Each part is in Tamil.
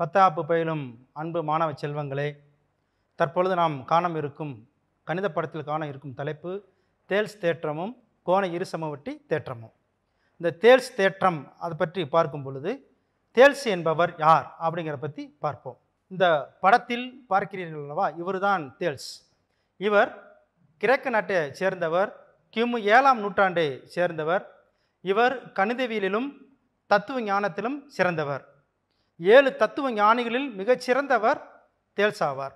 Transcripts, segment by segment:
பத்தாப்பு பயிலும் அன்பு மாணவ செல்வங்களே தற்பொழுது நாம் காணம் இருக்கும் கணித படத்தில் காண இருக்கும் தலைப்பு தேல்ஸ் தேற்றமும் கோண இருசமவட்டி தேற்றமும் இந்த தேல்ஸ் தேற்றம் அதை பற்றி பார்க்கும் பொழுது தேல்ஸ் என்பவர் யார் அப்படிங்கிற பற்றி பார்ப்போம் இந்த படத்தில் பார்க்கிறீர்கள் அல்லவா இவர்தான் தேல்ஸ் இவர் கிரேக்க நாட்டை சேர்ந்தவர் கிமு ஏழாம் நூற்றாண்டை சேர்ந்தவர் இவர் கணிதவியலிலும் தத்துவ ஞானத்திலும் சிறந்தவர் ஏழு தத்துவ ஞானிகளில் மிகச்சிறந்தவர் தேல்சாவார்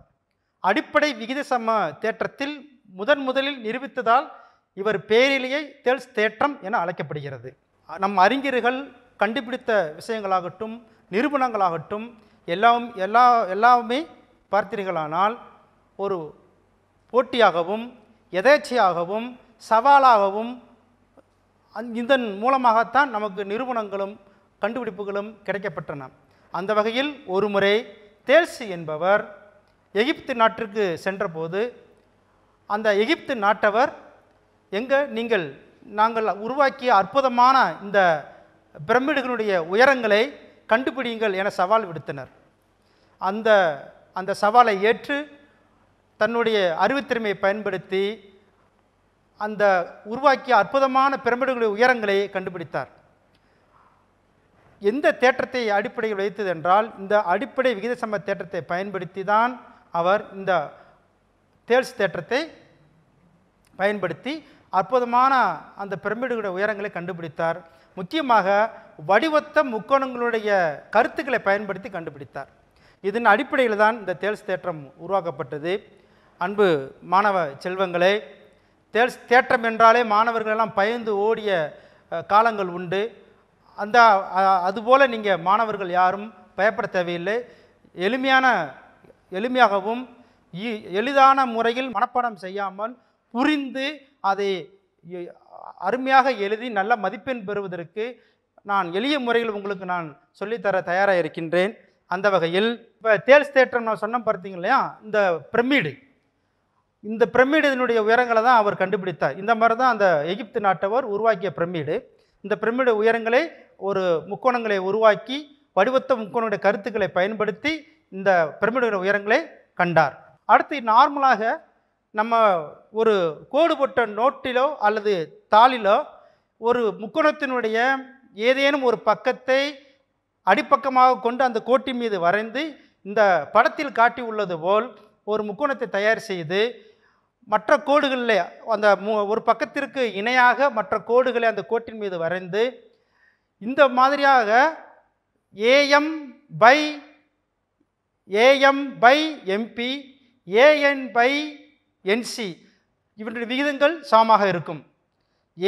அடிப்படை விகித சம தேற்றத்தில் முதன் முதலில் நிரூபித்ததால் இவர் பேரிலேயே தேல்ஸ் தேற்றம் என அழைக்கப்படுகிறது நம் அறிஞர்கள் கண்டுபிடித்த விஷயங்களாகட்டும் நிரூபணங்களாகட்டும் எல்லாம் எல்லா எல்லாமே பார்த்தீர்களானால் ஒரு போட்டியாகவும் எதேச்சையாகவும் சவாலாகவும் இதன் மூலமாகத்தான் நமக்கு நிறுவனங்களும் கண்டுபிடிப்புகளும் கிடைக்கப்பட்டன அந்த வகையில் ஒருமுறை தேல்சி என்பவர் எகிப்து நாட்டிற்கு சென்றபோது அந்த எகிப்து நாட்டவர் எங்கே நீங்கள் நாங்கள் உருவாக்கிய அற்புதமான இந்த பிரமிடுகளுடைய உயரங்களை கண்டுபிடிங்கள் என சவால் விடுத்தனர் அந்த அந்த சவாலை ஏற்று தன்னுடைய அறிவுத்திறமையை பயன்படுத்தி அந்த உருவாக்கிய அற்புதமான பிரமிடுகளுடைய உயரங்களை கண்டுபிடித்தார் எந்த தேற்றத்தை அடிப்படையில் வைத்தது என்றால் இந்த அடிப்படை விகித சம தேற்றத்தை பயன்படுத்தி தான் அவர் இந்த தேல்ஸ் தேற்றத்தை பயன்படுத்தி அற்புதமான அந்த பிரமிடுகளுடைய உயரங்களை கண்டுபிடித்தார் முக்கியமாக வடிவத்த முக்கோணங்களுடைய கருத்துக்களை பயன்படுத்தி கண்டுபிடித்தார் இதன் அடிப்படையில் தான் இந்த தேல்ஸ் தேற்றம் உருவாக்கப்பட்டது அன்பு மாணவ செல்வங்களே தேல்ஸ் தேற்றம் என்றாலே மாணவர்களெல்லாம் பயந்து ஓடிய காலங்கள் உண்டு அந்த அதுபோல் நீங்கள் மாணவர்கள் யாரும் பயப்பட தேவையில்லை எளிமையான எளிமையாகவும் எளிதான முறையில் மனப்பாடம் செய்யாமல் புரிந்து அதை அருமையாக எழுதி நல்ல மதிப்பெண் பெறுவதற்கு நான் எளிய முறையில் உங்களுக்கு நான் சொல்லித்தர தயாராக இருக்கின்றேன் அந்த வகையில் இப்போ தேல்ஸ் தேற்றம் நான் சொன்ன பார்த்தீங்க இல்லையா இந்த பிரமிடு இந்த பிரமிடுனுடைய உயரங்களை தான் அவர் கண்டுபிடித்தார் இந்த மாதிரி தான் அந்த எகிப்து நாட்டவர் உருவாக்கிய பிரமிடு இந்த பிரமிடு உயரங்களை ஒரு முக்கோணங்களை உருவாக்கி வடிவத்த முக்கோணங்களுடைய கருத்துக்களை பயன்படுத்தி இந்த பிரமிடுடைய உயரங்களை கண்டார் அடுத்து நார்மலாக நம்ம ஒரு கோடு போட்ட நோட்டிலோ அல்லது தாளிலோ ஒரு முக்கோணத்தினுடைய ஏதேனும் ஒரு பக்கத்தை அடிப்பக்கமாக கொண்டு அந்த கோட்டின் மீது வரைந்து இந்த படத்தில் காட்டி உள்ளது போல் ஒரு முக்கோணத்தை தயார் செய்து மற்ற கோடுகளில் அந்த ஒரு பக்கத்திற்கு இணையாக மற்ற கோடுகளை அந்த கோட்டின் மீது வரைந்து இந்த மாதிரியாக AM by AM by MB AN by NC இவற்றுடைய விகிதங்கள் சமமாக இருக்கும்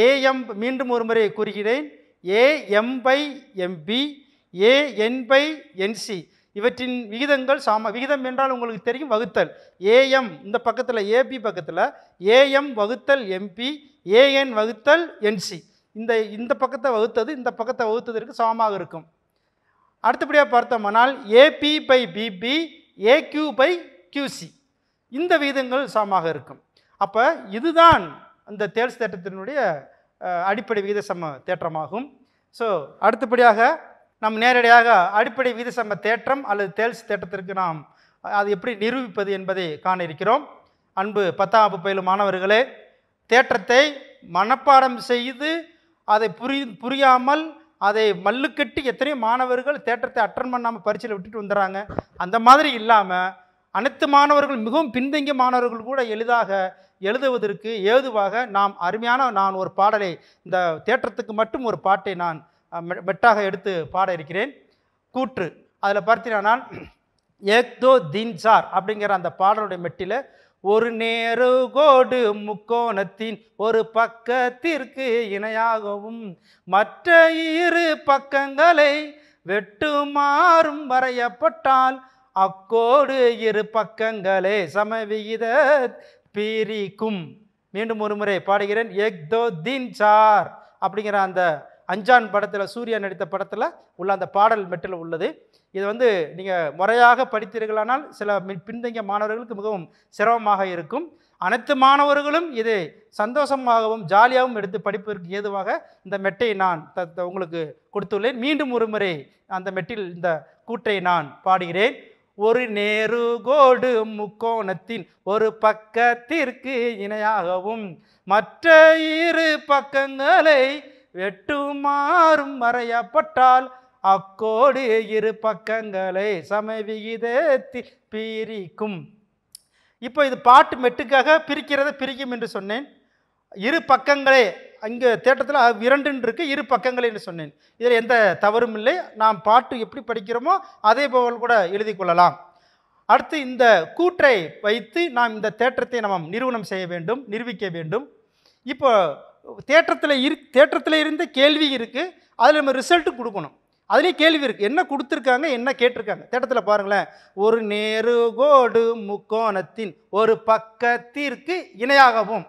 ஏஎம் மீண்டும் ஒரு முறை கூறுகிறேன் AM by MB AN by NC இவற்றின் விகிதங்கள் சாம விகிதம் என்றால் உங்களுக்கு தெரியும் வகுத்தல் ஏஎம் இந்த பக்கத்தில் ஏபி பக்கத்தில் ஏஎம் வகுத்தல் எம்பி ஏஎன் வகுத்தல் என்சி இந்த இந்த பக்கத்தை வகுத்தது இந்த பக்கத்தை வகுத்ததற்கு சமமாக இருக்கும் அடுத்தபடியாக பார்த்தோம்னால் AB by PB AQ by QC இந்த விகிதங்கள் சமமாக இருக்கும் அப்போ இதுதான் அந்த தேல்ஸ் தேற்றத்தினுடைய அடிப்படை விகித சம தேற்றமாகும் ஸோ அடுத்தபடியாக நம் நேரடியாக அடிப்படை விகித சம தேற்றம் அல்லது தேல்ஸ் தேற்றத்திற்கு நாம் அது எப்படி நிரூபிப்பது என்பதை காண இருக்கிறோம் அன்பு பத்தாம் வகுப்பு பயிலும் மாணவர்களே தேற்றத்தை மனப்பாடம் செய்து அதை புரி புரியாமல் அதை மல்லுக்கட்டி எத்தனையோ மாணவர்கள் தேட்டத்தை அட்டன் பண்ணாமல் பரீட்சையில் விட்டுட்டு வந்துடுறாங்க அந்த மாதிரி இல்லாமல் அனைத்து மாணவர்கள் மிகவும் பின்தங்கிய மாணவர்கள் கூட எளிதாக எழுதுவதற்கு ஏதுவாக நாம் அருமையான நான் ஒரு பாடலை இந்த தேற்றத்துக்கு மட்டும் ஒரு பாட்டை நான் மெட்டாக எடுத்து பாட இருக்கிறேன் கூற்று அதில் பார்த்தீங்கன்னா ஏக்தோ தீன்சார் அப்படிங்கிற அந்த பாடலுடைய மெட்டில் ஒரு நேரு கோடு முக்கோணத்தின் ஒரு பக்கத்திற்கு இணையாகவும் மற்ற இரு பக்கங்களை வெட்டுமாறும் வரையப்பட்டால் அக்கோடு இரு பக்கங்களே சமவிகித பிரிக்கும் மீண்டும் ஒரு முறை பாடுகிறேன் எக்தோ தின் சார் அப்படிங்கிற அந்த அஞ்சான் படத்தில் சூர்யா நடித்த படத்தில் உள்ள அந்த பாடல் மெட்டில் உள்ளது இது வந்து நீங்கள் முறையாக படித்தீர்களானால் சில பின்தங்கிய மாணவர்களுக்கு மிகவும் சிரமமாக இருக்கும் அனைத்து மாணவர்களும் இது சந்தோஷமாகவும் ஜாலியாகவும் எடுத்து படிப்பதற்கு ஏதுவாக இந்த மெட்டை நான் உங்களுக்கு கொடுத்துள்ளேன் மீண்டும் ஒரு முறை அந்த மெட்டில் இந்த கூட்டை நான் பாடுகிறேன் ஒரு நேரு கோடு முக்கோணத்தின் ஒரு பக்கத்திற்கு இணையாகவும் மற்ற இரு பக்கங்களை வெட்டுமாறும் வரையப்பட்டால் அக்கோடு இரு பக்கங்களை சமவிகிதத்தி பிரிக்கும் இப்போ இது பாட்டு மெட்டுக்காக பிரிக்கிறத பிரிக்கும் என்று சொன்னேன் இரு பக்கங்களே அங்கே தேட்டத்தில் இரண்டுன்னு இருக்குது இரு என்று சொன்னேன் இதில் எந்த தவறும் இல்லை நாம் பாட்டு எப்படி படிக்கிறோமோ அதே போல் கூட எழுதி கொள்ளலாம் அடுத்து இந்த கூற்றை வைத்து நாம் இந்த தேற்றத்தை நாம் நிறுவனம் செய்ய வேண்டும் நிரூபிக்க வேண்டும் இப்போ தேற்றத்தில் இரு தேற்றத்தில் இருந்த கேள்வி இருக்குது அதில் நம்ம ரிசல்ட்டு கொடுக்கணும் அதுலேயும் கேள்வி இருக்குது என்ன கொடுத்துருக்காங்க என்ன கேட்டிருக்காங்க தேட்டத்தில் பாருங்களேன் ஒரு நேரு கோடு முக்கோணத்தின் ஒரு பக்கத்திற்கு இணையாகவும்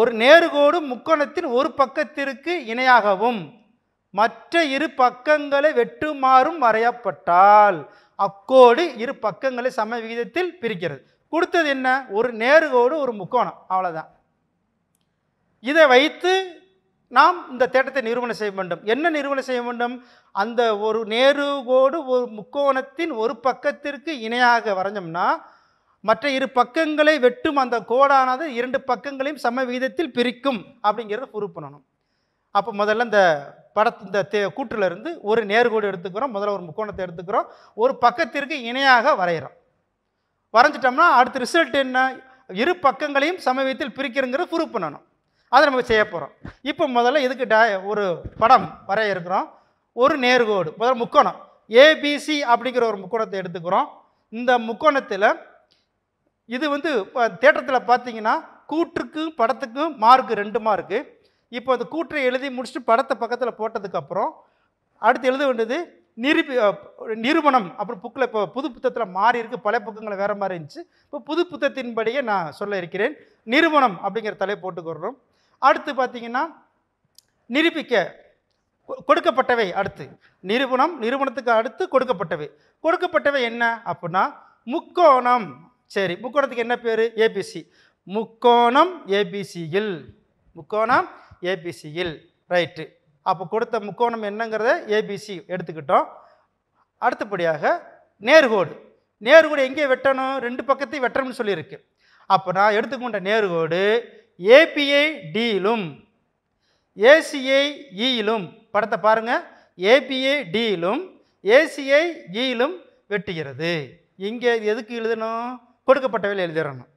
ஒரு நேருகோடு முக்கோணத்தின் ஒரு பக்கத்திற்கு இணையாகவும் மற்ற இரு பக்கங்களை வெட்டுமாறும் வரையப்பட்டால் அக்கோடு இரு பக்கங்களை சம விகிதத்தில் பிரிக்கிறது கொடுத்தது என்ன ஒரு நேருகோடு ஒரு முக்கோணம் அவ்வளோதான் இதை வைத்து நாம் இந்த தேட்டத்தை நிறுவனம் செய்ய வேண்டும் என்ன நிறுவனம் செய்ய வேண்டும் அந்த ஒரு நேருகோடு ஒரு முக்கோணத்தின் ஒரு பக்கத்திற்கு இணையாக வரைஞ்சோம்னா மற்ற இரு பக்கங்களை வெட்டும் அந்த கோடானது இரண்டு பக்கங்களையும் சம விகிதத்தில் பிரிக்கும் அப்படிங்கிறத ப்ரூவ் பண்ணணும் அப்போ முதல்ல இந்த படத்து இந்த தே கூட்டிலிருந்து ஒரு நேர்கோடு எடுத்துக்கிறோம் முதல்ல ஒரு முக்கோணத்தை எடுத்துக்கிறோம் ஒரு பக்கத்திற்கு இணையாக வரைகிறோம் வரைஞ்சிட்டோம்னா அடுத்த ரிசல்ட் என்ன இரு பக்கங்களையும் சமவீதத்தில் பிரிக்கிறங்கிற ப்ரூவ் பண்ணணும் அதை நம்ம செய்ய போகிறோம் இப்போ முதல்ல இதுக்கு ட ஒரு படம் வரைய இருக்கிறோம் ஒரு நேர்கோடு முதல்ல முக்கோணம் ஏபிசி அப்படிங்கிற ஒரு முக்கோணத்தை எடுத்துக்கிறோம் இந்த முக்கோணத்தில் இது வந்து தேட்டத்தில் பார்த்தீங்கன்னா கூற்றுக்கும் படத்துக்கும் மார்க்கு ரெண்டு மார்க்கு இப்போ அந்த கூற்றை எழுதி முடிச்சுட்டு படத்தை பக்கத்தில் போட்டதுக்கப்புறம் அடுத்து எழுத வேண்டியது நிரூபி நிறுவனம் அப்புறம் புக்கில் இப்போ புது புத்தகத்தில் மாறி இருக்குது பழைய புத்தகங்கள் வேறு மாதிரி இருந்துச்சு இப்போ புது புத்தகத்தின்படியே நான் சொல்ல இருக்கிறேன் நிறுவனம் அப்படிங்கிற தலை போட்டுக்கொடுறோம் அடுத்து பார்த்தீங்கன்னா நிரூபிக்க கொடுக்கப்பட்டவை அடுத்து நிறுவனம் நிறுவனத்துக்கு அடுத்து கொடுக்கப்பட்டவை கொடுக்கப்பட்டவை என்ன அப்படின்னா முக்கோணம் சரி முக்கோணத்துக்கு என்ன பேர் ஏபிசி முக்கோணம் ஏபிசியில் முக்கோணம் ஏபிசியில் ரைட்டு அப்போ கொடுத்த முக்கோணம் என்னங்கிறத ஏபிசி எடுத்துக்கிட்டோம் அடுத்தபடியாக நேர்கோடு நேர்கோடு எங்கே வெட்டணும் ரெண்டு பக்கத்தையும் வெட்டணும்னு சொல்லியிருக்கு அப்போ நான் எடுத்துக்கொண்ட நேர்கோடு ஏபிஐ டியிலும் ஏசிஐ படத்தை பாருங்கள் ஏபிஏ டியிலும் ஏசிஐ வெட்டுகிறது இங்கே எதுக்கு எழுதணும் கொடுக்கப்பட்டவையில் எழுதிடணும்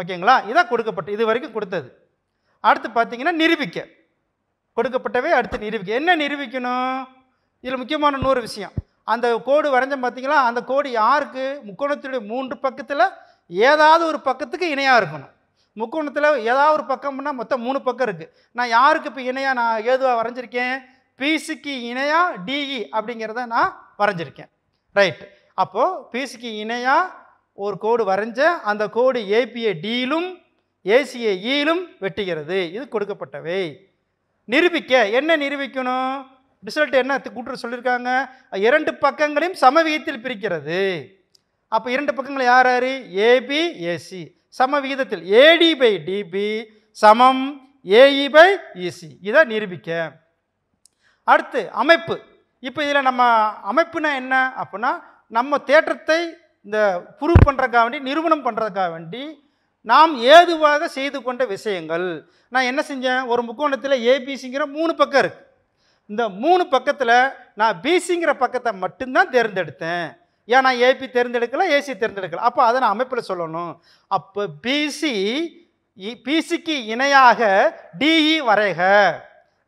ஓகேங்களா இதான் கொடுக்கப்பட்ட இது வரைக்கும் கொடுத்தது அடுத்து பார்த்தீங்கன்னா நிரூபிக்க கொடுக்கப்பட்டவை அடுத்து நிரூபிக்க என்ன நிரூபிக்கணும் இதில் முக்கியமான நூறு விஷயம் அந்த கோடு வரைஞ்சம் பார்த்தீங்களா அந்த கோடு யாருக்கு முக்கோணத்துடைய மூன்று பக்கத்தில் ஏதாவது ஒரு பக்கத்துக்கு இணையாக இருக்கணும் முக்கோணத்தில் ஏதாவது ஒரு பக்கம்னா மொத்தம் மூணு பக்கம் இருக்குது நான் யாருக்கு இப்போ இணையாக நான் ஏதுவாக வரைஞ்சிருக்கேன் பிசிக்கு இணையாக டிஇ e அப்படிங்கிறத நான் வரைஞ்சிருக்கேன் ரைட் அப்போது பிசிக்கு இணையாக ஒரு கோடு வரைஞ்ச அந்த கோடு ஏபிஏ டியிலும் ஏசிஏ ஈலும் e வெட்டுகிறது இது கொடுக்கப்பட்டவை நிரூபிக்க என்ன நிரூபிக்கணும் ரிசல்ட் என்ன கூட்டு சொல்லியிருக்காங்க இரண்டு பக்கங்களையும் சமவீதத்தில் பிரிக்கிறது அப்போ இரண்டு பக்கங்கள் யார் யார் ஏபி ஏசி சம விகிதத்தில் ஏடி பை டிபி சமம் ஏஇ பை இசி இதை நிரூபிக்க அடுத்து அமைப்பு இப்போ இதில் நம்ம அமைப்புனா என்ன அப்படின்னா நம்ம தேற்றத்தை இந்த ப்ரூவ் பண்ணுறதுக்காக வேண்டி நிறுவனம் பண்ணுறதுக்காக வேண்டி நாம் ஏதுவாக செய்து கொண்ட விஷயங்கள் நான் என்ன செஞ்சேன் ஒரு முக்கோணத்தில் ஏபிசிங்கிற மூணு பக்கம் இருக்குது இந்த மூணு பக்கத்தில் நான் பிசிங்கிற பக்கத்தை மட்டும்தான் தேர்ந்தெடுத்தேன் ஏன் நான் ஏபி தேர்ந்தெடுக்கல ஏசி தேர்ந்தெடுக்கல அப்போ அதை நான் அமைப்பில் சொல்லணும் அப்போ பிசி பிசிக்கு இணையாக டிஇ e வரைக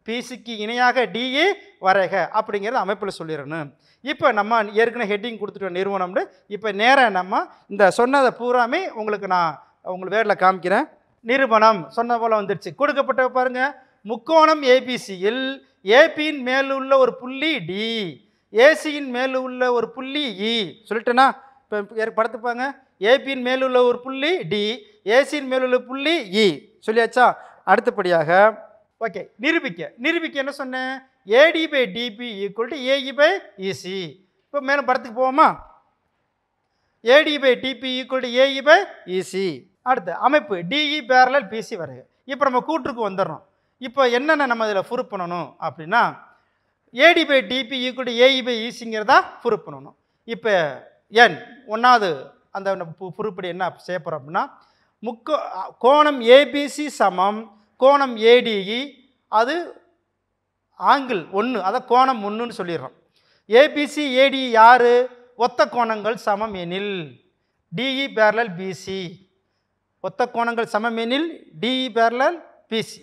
பிசிக்கு இணையாக டிஇ e வரைக அப்படிங்கிறத அமைப்பில் சொல்லிடணும் இப்போ நம்ம ஏற்கனவே ஹெட்டிங் கொடுத்துட்டோம் நிறுவனம்னு இப்போ நேராக நம்ம இந்த சொன்னதை பூராமே உங்களுக்கு நான் உங்களுக்கு வேரில் காமிக்கிறேன் நிறுவனம் சொன்ன போல் வந்துடுச்சு கொடுக்கப்பட்ட பாருங்கள் முக்கோணம் ஏபிசியில் ஏபியின் மேலுள்ள ஒரு புள்ளி டி ஏசியின் மேலே உள்ள ஒரு புள்ளி இ e. சொல்லிட்டேன்னா இப்போ படுத்துப்பாங்க ஏபியின் மேலே உள்ள ஒரு புள்ளி டி ஏசியின் மேலே உள்ள புள்ளி இ e. சொல்லியாச்சா அடுத்தபடியாக ஓகே நிரூபிக்க நிரூபிக்க என்ன சொன்னேன் AD by DB equal to AE by EC இப்போ மேலே படத்துக்கு போவோமா AD by DB equal to AE by EC அடுத்து அமைப்பு டிஇ பேரலல் பிசி வரைய இப்போ நம்ம கூட்டுக்கு வந்துடுறோம் இப்போ என்னென்ன நம்ம இதில் ப்ரூவ் பண்ணணும் அப்படின்னா AD e by DB e equal to e AE by ஈசிங்கிறதா ப்ரூவ் பண்ணணும் இப்போ என் ஒன்றாவது அந்த ப்ரூப்படி என்ன செய்ய போகிறோம் அப்படின்னா முக்க கோணம் ஏபிசி சமம் கோணம் ஏடிஇ அது ஆங்கிள் ஒன்று அதை கோணம் ஒன்றுன்னு சொல்லிடுறோம் ஏபிசி ஏடி யார் ஒத்த கோணங்கள் சமம் எனில் டிஇ பேரலல் பிசி ஒத்த கோணங்கள் சமம் எனில் டிஇ பேரலல் பிசி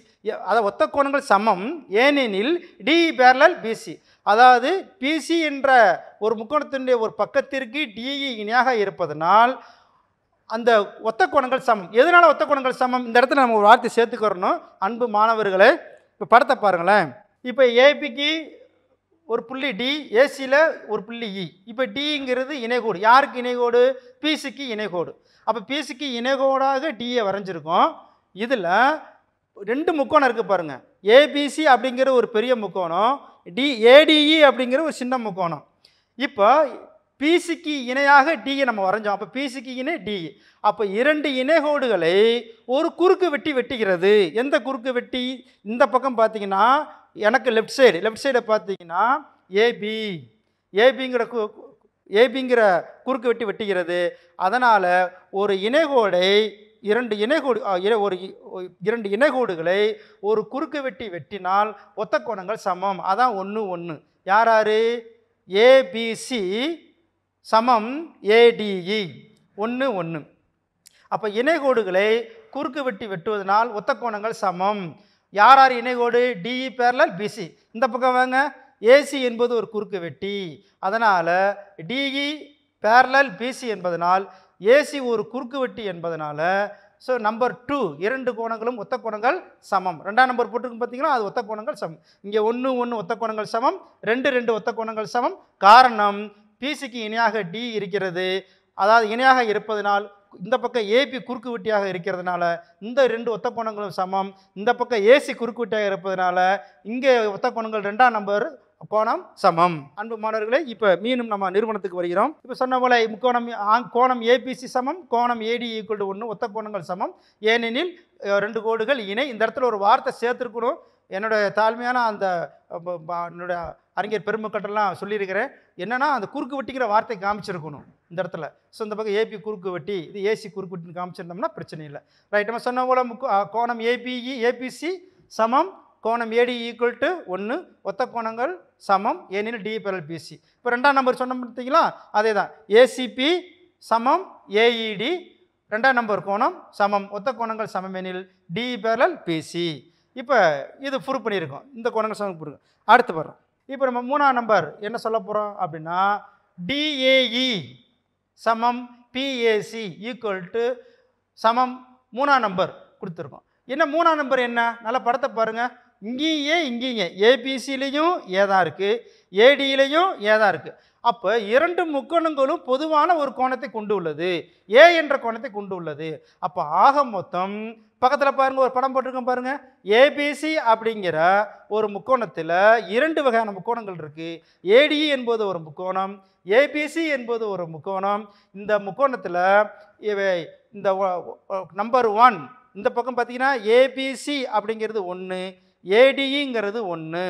அதை ஒத்த கோணங்கள் சமம் ஏனெனில் டி பேரலல் பிசி அதாவது பிசி என்ற ஒரு முக்கோணத்தினுடைய ஒரு பக்கத்திற்கு டிஇ இணையாக இருப்பதனால் அந்த ஒத்த கோணங்கள் சமம் எதனால் ஒத்த கோணங்கள் சமம் இந்த இடத்துல நம்ம ஒரு வார்த்தை சேர்த்துக்கிறணும் அன்பு மாணவர்களை இப்போ படத்தை பாருங்களேன் இப்போ ஏபிக்கு ஒரு புள்ளி டி ஏசியில் ஒரு புள்ளி இ e. இப்போ டிங்கிறது இணைகோடு யாருக்கு இணைகோடு பிசிக்கு இணைகோடு அப்போ பிசிக்கு இணைகோடாக டிஏ வரைஞ்சிருக்கோம் இதில் ரெண்டு முக்கோணம் இருக்குது பாருங்கள் ஏபிசி அப்படிங்கிற ஒரு பெரிய முக்கோணம் டி ஏடிஇ e அப்படிங்கிற ஒரு சின்ன முக்கோணம் இப்போ பிசிக்கு இணையாக டிஇ நம்ம வரைஞ்சோம் அப்போ பிசிக்கு இணை டிஇ அப்போ இரண்டு இணைகோடுகளை ஒரு குறுக்கு வெட்டி வெட்டுகிறது எந்த குறுக்கு வெட்டி இந்த பக்கம் பார்த்தீங்கன்னா எனக்கு லெஃப்ட் சைடு லெஃப்ட் சைடை பார்த்தீங்கன்னா ஏபி ஏபிங்கிற கு ஏபிங்கிற குறுக்கு வெட்டி வெட்டுகிறது அதனால் ஒரு இணைகோடை இரண்டு இணைகோடு ஒரு இரண்டு இணைகோடுகளை ஒரு குறுக்கு வெட்டி வெட்டினால் ஒத்த கோணங்கள் சமம் அதான் ஒன்று ஒன்று யார் யார் ஏபிசி சமம் ஏடிஇ ஒன்று ஒன்று அப்போ இணைகோடுகளை குறுக்கு வெட்டி வெட்டுவதனால் ஒத்த கோணங்கள் சமம் யார் யார் இணைகோடு டிஇ பேரலல் பிசி இந்த பக்கம் வாங்க ஏசி என்பது ஒரு குறுக்கு வெட்டி அதனால் டிஇ பேரலல் பிசி என்பதனால் ஏசி ஒரு குறுக்கு வெட்டி என்பதனால ஸோ நம்பர் டூ இரண்டு கோணங்களும் ஒத்த கோணங்கள் சமம் ரெண்டாம் நம்பர் போட்டுக்கு பார்த்தீங்கன்னா அது ஒத்த கோணங்கள் சமம் இங்கே ஒன்று ஒன்று ஒத்த கோணங்கள் சமம் ரெண்டு ரெண்டு ஒத்த கோணங்கள் சமம் காரணம் பிசிக்கு இணையாக டி இருக்கிறது அதாவது இணையாக இருப்பதனால் இந்த பக்கம் ஏபி குறுக்கு வெட்டியாக இருக்கிறதுனால இந்த ரெண்டு ஒத்த கோணங்களும் சமம் இந்த பக்கம் ஏசி குறுக்கு வெட்டியாக இருப்பதனால இங்கே ஒத்த கோணங்கள் ரெண்டாம் நம்பர் கோணம் சமம் அன்பு மாணவர்களே இப்போ மீண்டும் நம்ம நிறுவனத்துக்கு வருகிறோம் இப்போ சொன்ன போல முக்கோணம் கோணம் ஏபிசி சமம் கோணம் ஏடி ஈக்குவல் டு ஒன்று ஒத்த கோணங்கள் சமம் ஏனெனில் ரெண்டு கோடுகள் இணை இந்த இடத்துல ஒரு வார்த்தை சேர்த்துருக்கணும் என்னுடைய தாழ்மையான அந்த என்னுடைய அறிஞர் பெருமக்கட்டெல்லாம் சொல்லியிருக்கிறேன் என்னென்னா அந்த குறுக்கு வெட்டிக்கிற வார்த்தை காமிச்சிருக்கணும் இந்த இடத்துல ஸோ இந்த பக்கம் ஏபி குறுக்கு வெட்டி இது ஏசி குறுக்கு வெட்டின்னு காமிச்சிருந்தோம்னா பிரச்சனை இல்லை ரைட் நம்ம சொன்ன போல கோணம் ஏபிஇ ஏபிசி e, சமம் கோணம் ஏடி ஈக்குவல் டு ஒன்று ஒத்த கோணங்கள் சமம் ஏனெனில் டி பெரல் பிசி இப்போ ரெண்டாம் நம்பர் சொன்ன பார்த்தீங்களா அதே தான் ஏசிபி சமம் ஏஇடி e ரெண்டாம் நம்பர் கோணம் சமம் ஒத்த கோணங்கள் சமம் எனில் டி பேரல் பிசி இப்போ இது ப்ரூவ் பண்ணியிருக்கோம் இந்த கோணங்கள் சமம் புரியும் அடுத்து வரோம் இப்போ நம்ம மூணாம் நம்பர் என்ன சொல்ல போகிறோம் அப்படின்னா டிஏஇ e சமம் பிஏசி ஈக்குவல் டு சமம் மூணாம் நம்பர் கொடுத்துருக்கோம் என்ன மூணாம் நம்பர் என்ன நல்லா படத்தை பாருங்கள் இங்கேயே இங்கேங்க ஏபிசிலையும் ஏதா இருக்குது ஏடியிலையும் ஏதா இருக்குது அப்போ இரண்டு முக்கோணங்களும் பொதுவான ஒரு கோணத்தை கொண்டு உள்ளது ஏ என்ற கோணத்தை கொண்டு உள்ளது அப்போ ஆக மொத்தம் பக்கத்தில் பாருங்கள் ஒரு படம் போட்டிருக்கோம் பாருங்கள் ஏபிசி அப்படிங்கிற ஒரு முக்கோணத்தில் இரண்டு வகையான முக்கோணங்கள் இருக்குது ஏடி என்பது ஒரு முக்கோணம் ஏபிசி என்பது ஒரு முக்கோணம் இந்த முக்கோணத்தில் இவை இந்த நம்பர் ஒன் இந்த பக்கம் பார்த்தீங்கன்னா ஏபிசி அப்படிங்கிறது ஒன்று ஏடிஇங்கிறது ஒன்று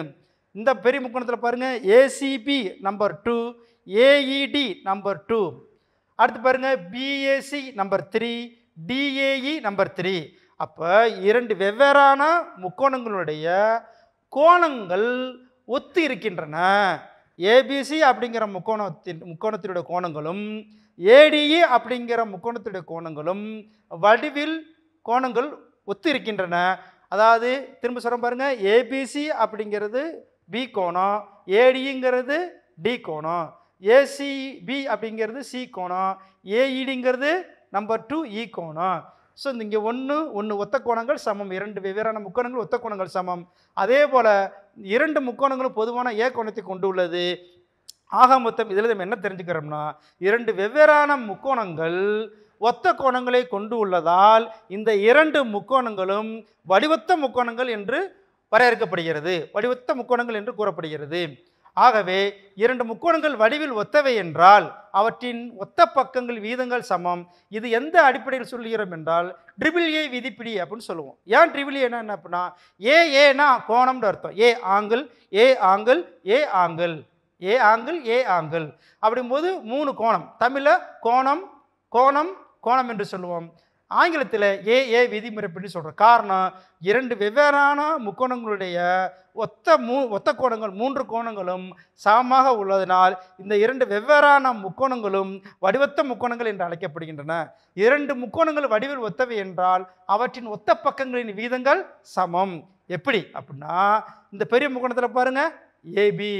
இந்த பெரிய முக்கோணத்தில் பாருங்கள் ACB number two AED number two e அடுத்து பாருங்கள் BAC number three DAE number three அப்போ இரண்டு வெவ்வேறான முக்கோணங்களுடைய கோணங்கள் ஒத்து இருக்கின்றன ஏபிசி அப்படிங்கிற முக்கோணத்தின் முக்கோணத்தினுடைய கோணங்களும் ஏடிஇ e அப்படிங்கிற முக்கோணத்துடைய கோணங்களும் வடிவில் கோணங்கள் ஒத்து இருக்கின்றன அதாவது திரும்ப சொல்கிறோம் பாருங்கள் ஏபிசி அப்படிங்கிறது பி கோணம் ஏடிங்கிறது டி கோணம் ஏசிபி அப்படிங்கிறது சி கோணம் ஏஇடிங்கிறது நம்பர் டூ இ கோணம் ஸோ இங்கே ஒன்று ஒன்று ஒத்த கோணங்கள் சமம் இரண்டு வெவ்வேறான முக்கோணங்கள் ஒத்த கோணங்கள் சமம் அதே போல் இரண்டு முக்கோணங்களும் பொதுவான ஏ கோணத்தை கொண்டுள்ளது ஆக மொத்தம் இதில் நம்ம என்ன தெரிஞ்சுக்கிறோம்னா இரண்டு வெவ்வேறான முக்கோணங்கள் ஒத்த கோணங்களை கொண்டு உள்ளதால் இந்த இரண்டு முக்கோணங்களும் வடிவத்த முக்கோணங்கள் என்று வரையறுக்கப்படுகிறது வடிவத்த முக்கோணங்கள் என்று கூறப்படுகிறது ஆகவே இரண்டு முக்கோணங்கள் வடிவில் ஒத்தவை என்றால் அவற்றின் ஒத்த பக்கங்கள் வீதங்கள் சமம் இது எந்த அடிப்படையில் சொல்லுகிறோம் என்றால் ட்ரிபிள் ஏ விதிப்பிடி அப்படின்னு சொல்லுவோம் ஏன் ட்ரிபிள் ஏனா என்ன அப்படின்னா ஏ ஏனா கோணம்னு அர்த்தம் A angle A angle A angle A angle A angle அப்படிங்கும்போது மூணு கோணம் தமிழில் கோணம் கோணம் கோணம் என்று சொல்லுவோம் ஆங்கிலத்தில் ஏ ஏ விதிமுறைப்படின்னு சொல்கிறோம் காரணம் இரண்டு வெவ்வேறான முக்கோணங்களுடைய ஒத்த மூ ஒத்த கோணங்கள் மூன்று கோணங்களும் சமமாக உள்ளதனால் இந்த இரண்டு வெவ்வேறான முக்கோணங்களும் வடிவத்த முக்கோணங்கள் என்று அழைக்கப்படுகின்றன இரண்டு முக்கோணங்கள் வடிவில் ஒத்தவை என்றால் அவற்றின் ஒத்த பக்கங்களின் வீதங்கள் சமம் எப்படி அப்படின்னா இந்த பெரிய முக்கோணத்தில் பாருங்கள் ஏபி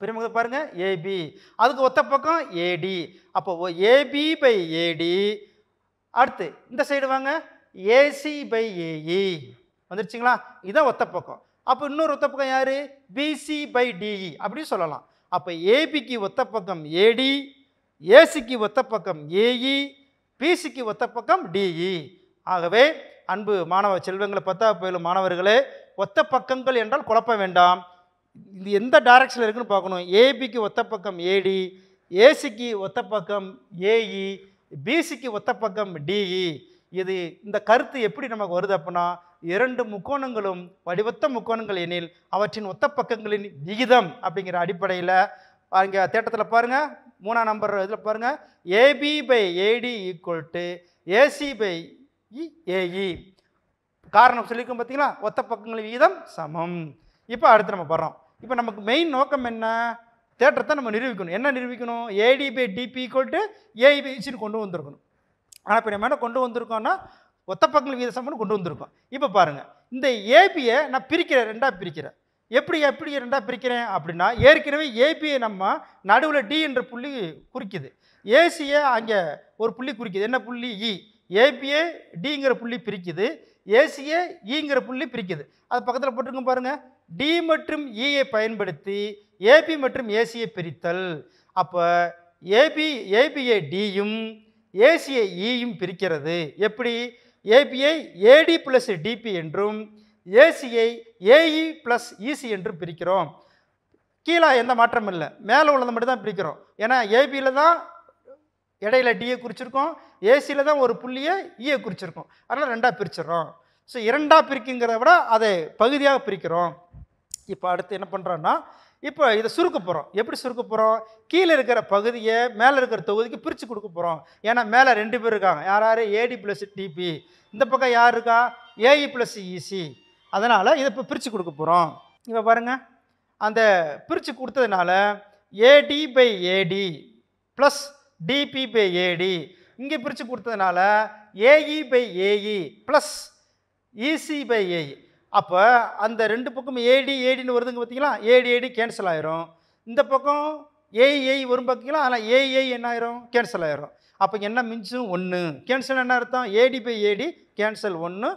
பிரிமுகத்தை பாருங்கள் ஏபி அதுக்கு ஒத்த பக்கம் ஏடி அப்போ ஏபி பை ஏடி அடுத்து இந்த சைடு வாங்க ஏசி பை ஏஇ e. வந்துருச்சுங்களா இதுதான் ஒத்த பக்கம் அப்போ இன்னொரு ஒத்த பக்கம் யார் பிசி பை டிஇ e. அப்படின்னு சொல்லலாம் அப்போ ஏபிக்கு ஒத்த பக்கம் ஏடி ஏசிக்கு ஒத்த பக்கம் ஏஇ பிசிக்கு e, ஒத்த பக்கம் டிஇ ஆகவே அன்பு மாணவ செல்வங்களை பத்தா போயிலும் மாணவர்களே ஒத்த பக்கங்கள் என்றால் குழப்ப வேண்டாம் இது எந்த டைரக்ஷனில் இருக்குன்னு பார்க்கணும் ஏபிக்கு ஒத்த பக்கம் ஏடி ஏசிக்கு ஒத்த பக்கம் ஏஇ பிசிக்கு e, ஒத்த பக்கம் டிஇ e. இது இந்த கருத்து எப்படி நமக்கு வருது அப்படின்னா இரண்டு முக்கோணங்களும் வடிவத்த முக்கோணங்கள் எனில் அவற்றின் ஒத்த பக்கங்களின் விகிதம் அப்படிங்கிற அடிப்படையில் அங்கே தேட்டத்தில் பாருங்கள் மூணாம் நம்பர் இதில் பாருங்கள் AB by AD equal to AC by AE காரணம் சொல்லிக்கும் பார்த்தீங்களா ஒத்த பக்கங்களின் விகிதம் சமம் இப்போ அடுத்து நம்ம போகிறோம் இப்போ நமக்கு மெயின் நோக்கம் என்ன தான் நம்ம நிரூபிக்கணும் என்ன நிரூபிக்கணும் AD by DB equal to AE by கொண்டு வந்திருக்கணும் ஆனால் இப்போ நம்ம என்ன கொண்டு வந்திருக்கோம்னா ஒத்த பக்கங்கள் வீத சம்பளம் கொண்டு வந்திருக்கோம் இப்போ பாருங்கள் இந்த ஏபியை நான் பிரிக்கிறேன் ரெண்டாக பிரிக்கிறேன் எப்படி எப்படி ரெண்டாக பிரிக்கிறேன் அப்படின்னா ஏற்கனவே ஏபியை நம்ம நடுவில் டி என்ற புள்ளி குறிக்குது ஏசியை அங்கே ஒரு புள்ளி குறிக்குது என்ன புள்ளி இ e. ஏபிஏ டிங்கிற புள்ளி பிரிக்குது ஏசியே ஈங்கிற e புள்ளி பிரிக்குது அது பக்கத்தில் போட்டிருக்கோம் பாருங்கள் டி மற்றும் இயை e பயன்படுத்தி ஏபி மற்றும் ஏசியை பிரித்தல் அப்போ ஏபி ஏபிஐ டியும் ஏசிஐ இயும் e பிரிக்கிறது எப்படி ஏபிஐ ஏடி ப்ளஸ் டிபி என்றும் ஏசிஐ ஏஇ ப்ளஸ் இசி என்றும் பிரிக்கிறோம் கீழே எந்த மாற்றமும் இல்லை மேலே உள்ளதை மட்டும் தான் பிரிக்கிறோம் ஏன்னா ஏபியில் தான் இடையில டிஏ குறிச்சிருக்கோம் ஏசியில் தான் ஒரு புள்ளியை இஏ e குறிச்சிருக்கோம் அதனால் ரெண்டாக பிரிச்சிடறோம் ஸோ இரண்டாக பிரிக்குங்கிறத விட அதை பகுதியாக பிரிக்கிறோம் இப்போ அடுத்து என்ன பண்ணுறோன்னா இப்போ இதை சுருக்க போகிறோம் எப்படி சுருக்க போகிறோம் கீழே இருக்கிற பகுதியை மேலே இருக்கிற தொகுதிக்கு பிரித்து கொடுக்க போகிறோம் ஏன்னா மேலே ரெண்டு பேர் இருக்காங்க யார் யார் ஏடி ப்ளஸ் டிபி இந்த பக்கம் யார் இருக்கா ஏஇ ப்ளஸ் இசி அதனால் இதை இப்போ பிரித்து கொடுக்க போகிறோம் இப்போ பாருங்கள் அந்த பிரித்து கொடுத்ததுனால AD by AD plus DB by AD இங்கே பிரித்து கொடுத்ததுனால AE by AE plus EC by AE அப்போ அந்த ரெண்டு பக்கம் ஏடி ஏடின்னு வருதுங்க பார்த்தீங்களா ஏடி ஏடி கேன்சல் ஆயிரும் இந்த பக்கம் ஏ ஏய் வரும் பார்த்தீங்களா ஆனால் ஏய் ஏய் என்ன ஆயிரும் கேன்சல் ஆயிரும் அப்போ என்ன மிஞ்சும் ஒன்று கேன்சல் என்ன அர்த்தம் ஏடி பை ஏடி கேன்சல் ஒன்று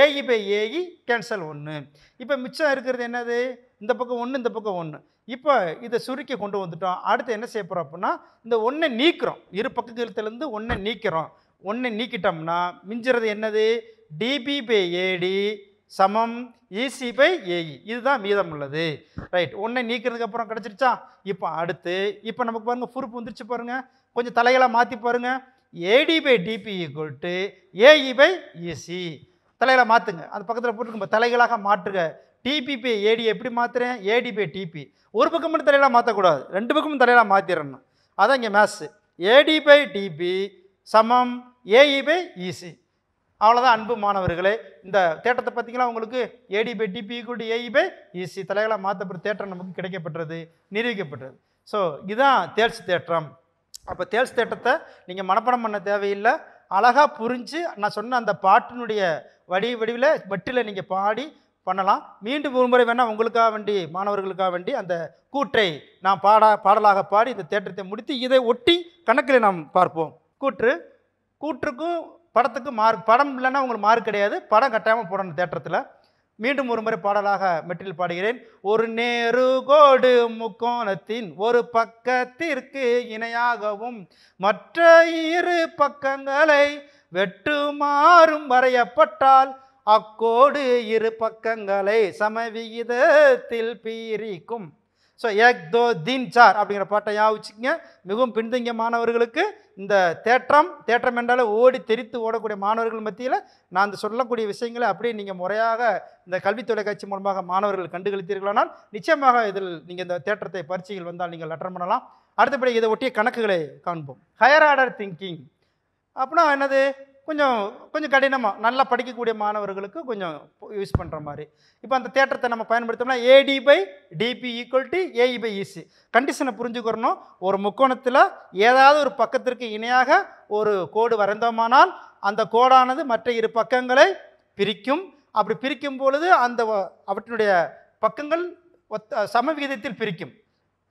ஏஇ பை ஏஇ கேன்சல் ஒன்று இப்போ மிச்சம் இருக்கிறது என்னது இந்த பக்கம் ஒன்று இந்த பக்கம் ஒன்று இப்போ இதை சுருக்கி கொண்டு வந்துட்டோம் அடுத்து என்ன செய்ய போகிறோம் அப்படின்னா இந்த ஒன்றை நீக்கிறோம் இரு பக்கத்துலேருந்து ஒன்றை நீக்கிறோம் ஒன்றை நீக்கிட்டோம்னா மிஞ்சுறது என்னது டிபி பை ஏடி சமம் ஈசி பை ஏஇ இதுதான் மீதம் உள்ளது ரைட் ஒன்றை அப்புறம் கிடச்சிருச்சா இப்போ அடுத்து இப்போ நமக்கு பாருங்கள் பொறுப்பு வந்துருச்சு பாருங்கள் கொஞ்சம் தலைகளாக மாற்றி பாருங்கள் AD by DB equal to AE by EC e e தலைகளை மாற்றுங்க அந்த பக்கத்தில் போட்டுருக்கும் தலைகளாக மாற்றுங்க டிபி பை ஏடி எப்படி மாற்றுறேன் ஏடி பை டிபி ஒரு பக்கம் மட்டும் தலையெல்லாம் மாற்றக்கூடாது ரெண்டு பக்கமும் தலையெல்லாம் மாற்றிடணும் அதான் இங்கே மேத்ஸு ஏடி பை டிபி சமம் ஏஇ பை இசி அவ்வளோதான் அன்பு மாணவர்களே இந்த தேட்டத்தை பார்த்திங்களா உங்களுக்கு ஏடி பை டிபி கூட்டி ஏஇ பை இசி தலைகளாக மாற்றப்பட்ட தேட்டம் நமக்கு கிடைக்கப்பட்டது நிரூபிக்கப்பட்டது ஸோ இதுதான் தேல்ஸ் தேற்றம் அப்போ தேல்ஸ் தேட்டத்தை நீங்கள் மனப்படம் பண்ண தேவையில்லை அழகாக புரிஞ்சு நான் சொன்ன அந்த பாட்டினுடைய வடி வடிவில் வட்டியில் நீங்கள் பாடி பண்ணலாம் மீண்டும் ஒரு முறை வேணால் உங்களுக்காக வேண்டி மாணவர்களுக்காக வேண்டி அந்த கூற்றை நான் பாடா பாடலாக பாடி இந்த தேற்றத்தை முடித்து இதை ஒட்டி கணக்கில் நாம் பார்ப்போம் கூற்று கூற்றுக்கும் படத்துக்கு மார்க் படம் இல்லைன்னா உங்களுக்கு மார்க் கிடையாது படம் கட்டாயமாக போடணும் தேட்டத்தில் மீண்டும் ஒரு முறை பாடலாக மெட்டில் பாடுகிறேன் ஒரு நேரு கோடு முக்கோணத்தின் ஒரு பக்கத்திற்கு இணையாகவும் மற்ற இரு பக்கங்களை வெட்டுமாறும் வரையப்பட்டால் அக்கோடு இரு பக்கங்களை சமவிகிதத்தில் பீரிக்கும் ஸோ ஏக் தோ தீன் சார் அப்படிங்கிற பாட்டை யாவிச்சுங்க மிகவும் பின்தங்கிய மாணவர்களுக்கு இந்த தேற்றம் தேற்றம் என்றாலே ஓடி தெரித்து ஓடக்கூடிய மாணவர்கள் மத்தியில் நான் அந்த சொல்லக்கூடிய விஷயங்களை அப்படியே நீங்கள் முறையாக இந்த கல்வி தொலைக்காட்சி மூலமாக மாணவர்கள் கண்டுகளித்தீர்களானால் நிச்சயமாக இதில் நீங்கள் இந்த தேற்றத்தை பரீட்சைகள் வந்தால் நீங்கள் லெட்டர் பண்ணலாம் அடுத்தபடி இதை ஒட்டிய கணக்குகளை காண்போம் ஹையர் ஆர்டர் திங்கிங் அப்படின்னா என்னது கொஞ்சம் கொஞ்சம் கடினமாக நல்லா படிக்கக்கூடிய மாணவர்களுக்கு கொஞ்சம் யூஸ் பண்ணுற மாதிரி இப்போ அந்த தேட்டத்தை நம்ம பயன்படுத்தோம்னா AD by DB equal to AE by EC கண்டிஷனை புரிஞ்சுக்கிறணும் ஒரு முக்கோணத்தில் ஏதாவது ஒரு பக்கத்திற்கு இணையாக ஒரு கோடு வரைந்தோமானால் அந்த கோடானது மற்ற இரு பக்கங்களை பிரிக்கும் அப்படி பிரிக்கும் பொழுது அந்த அவற்றினுடைய பக்கங்கள் ஒத்த சமவிகிதத்தில் பிரிக்கும்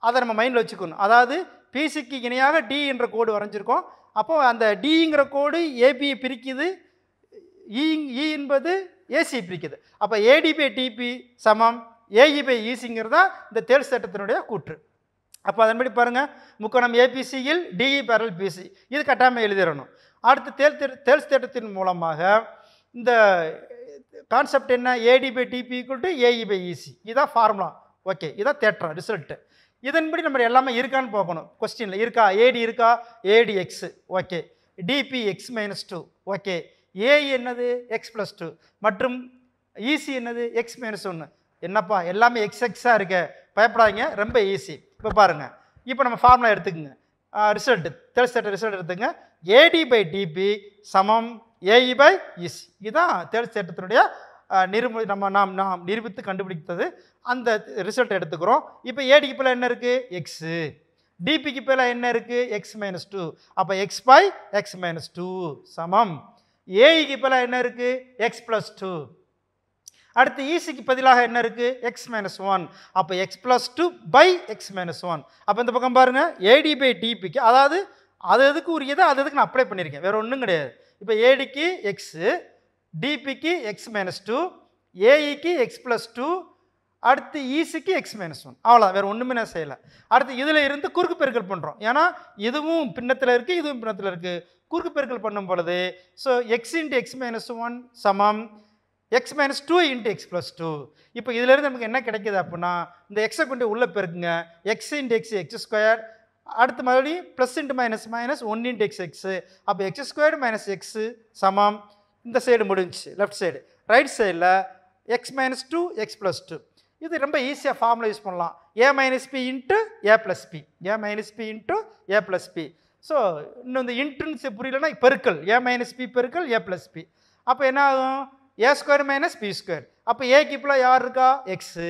அதை நம்ம மைண்டில் வச்சுக்கணும் அதாவது பிசிக்கு இணையாக டி என்ற கோடு வரைஞ்சிருக்கோம் அப்போது அந்த டிங்கிற கோடு ஏபியை பிரிக்குது இ e, இ e என்பது ஏசி பிரிக்குது அப்போ ஏடி பை டிபி சமம் ஏஇ e பை ஈசிங்கிறதா இந்த தேர்ஸ் சட்டத்தினுடைய கூற்று அப்போ அதன்படி பாருங்கள் முக்கோணம் ஏபிசியில் டிஇ பரல் பிசி இது கட்டாமல் எழுதிடணும் அடுத்து தேல் தேல்ஸ் தேட்டத்தின் மூலமாக இந்த கான்செப்ட் என்ன AD by DB equal to AE by EC இதுதான் ஃபார்முலா ஓகே இதான் தேட்டரா ரிசல்ட்டு இதன்படி நம்ம எல்லாமே இருக்கான்னு பார்க்கணும் கொஸ்டினில் இருக்கா ஏடி இருக்கா AD x okay DB x minus two okay AE என்னது எக்ஸ் ப்ளஸ் டூ மற்றும் ஈசி e என்னது எக்ஸ் மைனஸ் ஒன்று என்னப்பா எல்லாமே எக்ஸ் எக்ஸாக இருக்க பயப்படாதீங்க ரொம்ப ஈஸி இப்போ பாருங்கள் இப்போ நம்ம ஃபார்முலா எடுத்துக்கோங்க ரிசல்ட்டு தேர்ட் செட் ரிசல்ட் எடுத்துங்க ஏடி பை டிபி சமம் AE by e e EC இதுதான் தேர்ட் ஸ்டேட்டத்தினுடைய நிரூப நம்ம நாம் நாம் நிரூபித்து கண்டுபிடித்தது அந்த ரிசல்ட் எடுத்துக்கிறோம் இப்போ ஏடிக்கு பிள்ளை என்ன இருக்குது எக்ஸு டிபிக்கு பிள்ளை என்ன இருக்குது எக்ஸ் மைனஸ் டூ அப்போ x by x minus two சமம் ஏஇக்கு e பிள்ளை என்ன இருக்குது எக்ஸ் ப்ளஸ் டூ அடுத்து ஈசிக்கு e பதிலாக என்ன இருக்குது எக்ஸ் மைனஸ் ஒன் அப்போ x plus two by x minus one அப்போ இந்த பக்கம் பாருங்கள் ஏடி பை டிபிக்கு அதாவது அது எதுக்கு உரியதோ அது எதுக்கு நான் அப்ளை பண்ணியிருக்கேன் வேறு ஒன்றும் கிடையாது இப்போ ஏடிக்கு எக்ஸு டிபிக்கு எக்ஸ் மைனஸ் டூ ஏஇக்கு e எக்ஸ் ப்ளஸ் டூ அடுத்து ஈஸுக்கு எக்ஸ் மைனஸ் ஒன் அவ்வளோ வேறு ஒன்றுமே நான் செய்யலை அடுத்து இதில் இருந்து குறுக்கு பெருக்கல் பண்ணுறோம் ஏன்னா இதுவும் பின்னத்தில் இருக்குது இதுவும் பின்னத்தில் இருக்குது குறுக்கு பெருக்கல் பண்ணும் பொழுது so x into x minus one சமம் x minus two into x plus two இப்போ இதிலேருந்து நமக்கு என்ன கிடைக்கிது அப்படின்னா இந்த எக்ஸை கொண்டு உள்ளே பெருக்குங்க x into x x square அடுத்து மறுபடியும் plus into minus minus one into x x அப்போ எக்ஸ் ஸ்கொயர் மைனஸ் எக்ஸு சமம் இந்த சைடு முடிஞ்சிச்சு லெஃப்ட் சைடு ரைட் சைடில் x minus two x plus two இது ரொம்ப ஈஸியாக ஃபார்மில் யூஸ் பண்ணலாம் A minus B into A plus B A minus B into A plus B so இன்னும் இந்த இன்ட்ருன்ஸ் புரியலன்னா பெருக்கல் ஏ மைனஸ் பி பெருக்கல் ஏ ப்ளஸ் பி அப்போ என்ன ஆகும் A square minus B square அப்போ ஏ இப்பெல்லாம் யார் இருக்கா எக்ஸு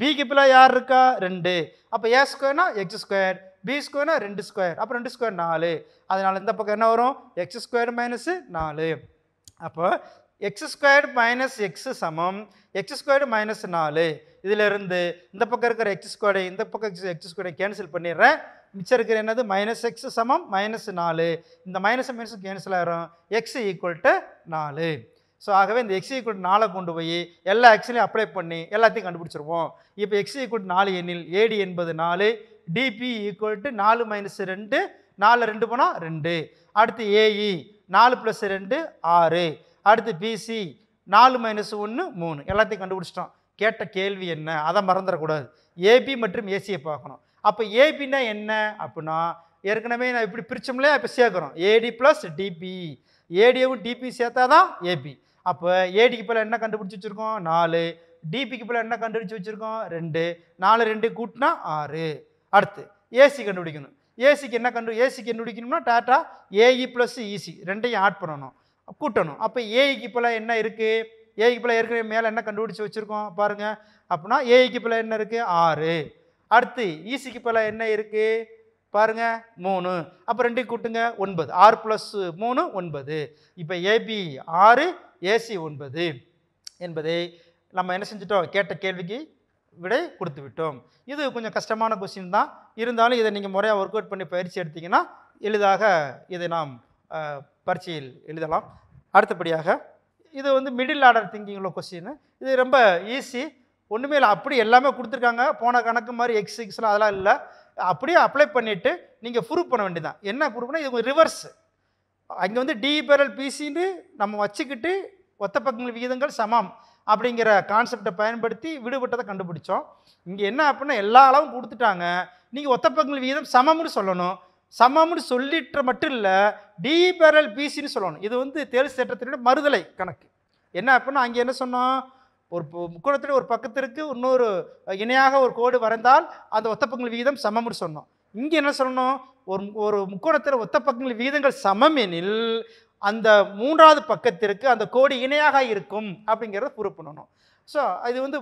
பி இப்பெல்லாம் யார் இருக்கா ரெண்டு அப்போ ஏ ஸ்கொயர்னா எக்ஸ் ஸ்கொயர் பி ஸ்கொயர்னா ரெண்டு ஸ்கொயர் அப்போ ரெண்டு ஸ்கொயர் நாலு அதனால் இந்த பக்கம் என்ன வரும் எக்ஸ் ஸ்கொயர் மைனஸு நாலு அப்போ எக்ஸ் ஸ்கொயர்டு மைனஸ் எக்ஸ் சமம் எக்ஸ் ஸ்கொயர்டு மைனஸ் நாலு இதிலிருந்து இந்த பக்கம் இருக்கிற எக்ஸ் ஸ்கொயர்டை இந்த பக்கம் எக்ஸ் எக்ஸ் ஸ்கொயர்டை கேன்சல் பண்ணிடுறேன் மிச்சம் இருக்கிற என்னது மைனஸ் எக்ஸ் சமம் மைனஸ் நாலு இந்த மைனஸ் மைனஸ் கேன்சல் ஆகிரும் எக்ஸ் ஈக்குவல் டு நாலு ஸோ ஆகவே இந்த எக்ஸ் ஈக்குவல் நாலை கொண்டு போய் எல்லா எக்ஸ்லையும் அப்ளை பண்ணி எல்லாத்தையும் கண்டுபிடிச்சிருவோம் இப்போ எக்ஸ் ஈக்குவல் நாலு எண்ணில் ஏடி என்பது நாலு டிபி ஈக்குவல் டு நாலு மைனஸ் ரெண்டு நாலு ரெண்டு போனால் ரெண்டு அடுத்து ஏஇ e, நாலு ப்ளஸ் ரெண்டு ஆறு அடுத்து பிசி நாலு மைனஸ் ஒன்று மூணு எல்லாத்தையும் கண்டுபிடிச்சிட்டோம் கேட்ட கேள்வி என்ன அதை மறந்துடக்கூடாது ஏபி மற்றும் ஏசியை பார்க்கணும் அப்போ ஏபின்னா என்ன அப்படின்னா ஏற்கனவே நான் இப்படி பிரித்தோம்லையா இப்போ சேர்க்குறோம் ஏடி ப்ளஸ் டிபி ஏடியவும் டிபி சேர்த்தா தான் ஏபி அப்போ ஏடிக்கு பிள்ளை என்ன கண்டுபிடிச்சி வச்சுருக்கோம் நாலு டிபிக்கு பிள்ளை என்ன கண்டுபிடிச்சி வச்சுருக்கோம் ரெண்டு நாலு ரெண்டு கூட்டினா ஆறு அடுத்து ஏசி கண்டுபிடிக்கணும் ஏசிக்கு என்ன கண்டு ஏசி கண்டுபிடிக்கணும்னா டாட்டா ஏஇ ப்ளஸ் இசி ரெண்டையும் ஆட் பண்ணணும் கூட்டணும் அப்போ ஏஐக்கு இப்போலாம் என்ன இருக்குது ஏஐக்கு பிள்ளை ஏற்கனவே மேலே என்ன கண்டுபிடிச்சி வச்சுருக்கோம் பாருங்கள் அப்படின்னா ஏஐக்கு பிள்ளை என்ன இருக்குது ஆறு அடுத்து ஈசிக்கு பிள்ளை என்ன இருக்குது பாருங்கள் மூணு அப்போ ரெண்டு கூட்டுங்க ஒன்பது ஆறு ப்ளஸ் மூணு ஒன்பது இப்போ ஏபி ஆறு ஏசி ஒன்பது என்பதை நம்ம என்ன செஞ்சிட்டோம் கேட்ட கேள்விக்கு விடை கொடுத்து விட்டோம் இது கொஞ்சம் கஷ்டமான கொஸ்டின் தான் இருந்தாலும் இதை நீங்கள் முறையாக ஒர்க் அவுட் பண்ணி பயிற்சி எடுத்திங்கன்னா எளிதாக இதை நாம் பரீட்சையில் எழுதலாம் அடுத்தபடியாக இது வந்து மிடில் ஆர்டர் திங்கிங் உள்ள கொஸ்டின் இது ரொம்ப ஈஸி ஒன்றுமே இல்லை அப்படி எல்லாமே கொடுத்துருக்காங்க போன கணக்கு மாதிரி எக்ஸ் எக்ஸ்லாம் அதெல்லாம் இல்லை அப்படியே அப்ளை பண்ணிவிட்டு நீங்கள் ப்ரூவ் பண்ண வேண்டியதான் என்ன ப்ரூவ்னா இது ரிவர்ஸ் அங்கே வந்து பேரல் பிசின்னு நம்ம வச்சுக்கிட்டு ஒத்த பக்கங்கள் விகிதங்கள் சமம் அப்படிங்கிற கான்செப்டை பயன்படுத்தி விடுபட்டதை கண்டுபிடிச்சோம் இங்கே என்ன அப்படின்னா எல்லா அளவும் கொடுத்துட்டாங்க நீங்கள் ஒத்த பக்கங்கள் விகிதம் சமம்னு சொல்லணும் சமம்னு சொல்லிட்டு மட்டும் இல்லை டிபெரல் பிசின்னு சொல்லணும் இது வந்து தேர்வு சட்டத்தினுடைய மறுதலை கணக்கு என்ன அப்படின்னா அங்கே என்ன சொன்னோம் ஒரு முக்கோணத்தில் ஒரு பக்கத்திற்கு இன்னொரு இணையாக ஒரு கோடு வரைந்தால் அந்த ஒத்தப்பங்கள் விகிதம் சமம்னு சொன்னோம் இங்கே என்ன சொல்லணும் ஒரு ஒரு முக்கோணத்தில் ஒத்த பக்கங்கள் விகிதங்கள் சமம் எனில் அந்த மூன்றாவது பக்கத்திற்கு அந்த கோடு இணையாக இருக்கும் அப்படிங்கிறத ப்ரூவ் பண்ணணும் ஸோ இது வந்து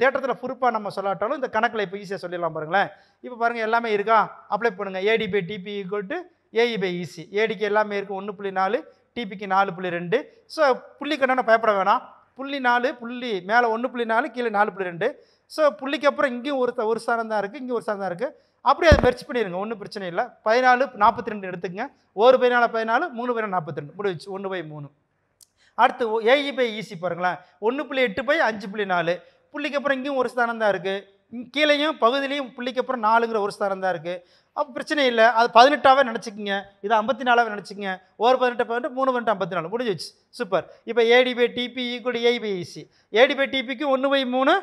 தேட்டரத்தில் பொறுப்பாக நம்ம சொல்லாட்டாலும் இந்த கணக்கில் இப்போ ஈஸியாக சொல்லிடலாம் பாருங்களேன் இப்போ பாருங்கள் எல்லாமே இருக்கா அப்ளை பண்ணுங்கள் AD by DB equal to AE by EC ஏடிக்கு எல்லாமே இருக்குது ஒன்று புள்ளி நாலு டிபிக்கு நாலு புள்ளி ரெண்டு ஸோ புள்ளி கண்டன பயப்பட வேணாம் புள்ளி நாலு புள்ளி மேலே ஒன்று புள்ளி நாலு கீழே நாலு புள்ளி ரெண்டு ஸோ புள்ளிக்கு அப்புறம் இங்கேயும் ஒரு ஒரு ஸ்தானம் தான் இருக்குது இங்கேயும் ஒரு ஸ்தானம் தான் இருக்குது அப்படியே அதை மெர்ச் பண்ணிடுங்க ஒன்றும் பிரச்சனை இல்லை பதினாலு நாற்பத்தி ரெண்டு எடுத்துக்கங்க ஒரு பதினாலு பதினாலு மூணு பதினாலு நாற்பத்தி ரெண்டு முடிச்சு ஒன்று பை மூணு அடுத்து ஏஇ பை ஈசி பாருங்களேன் ஒன்று புள்ளி எட்டு பை அஞ்சு புள்ளி நாலு புள்ளிக்கு அப்புறம் இங்கேயும் ஒரு ஸ்தானம் தான் இருக்குது கீழேயும் பகுதியிலையும் புள்ளிக்கு அப்புறம் நாலுங்கிற ஒரு ஸ்தானம் தான் இருக்குது அப்போ பிரச்சனை இல்லை அது பதினெட்டாவே நினச்சிக்கிங்க இது ஐம்பத்தி நாலாவே நினச்சிக்கங்க ஒரு பதினெட்டு பதினெட்டு மூணு பதினெட்டு ஐம்பத்தி நாலு முடிஞ்சிச்சு சூப்பர் இப்போ AD by DB equal AE by EC AD by டிபிக்கு ஒன்று பை மூணு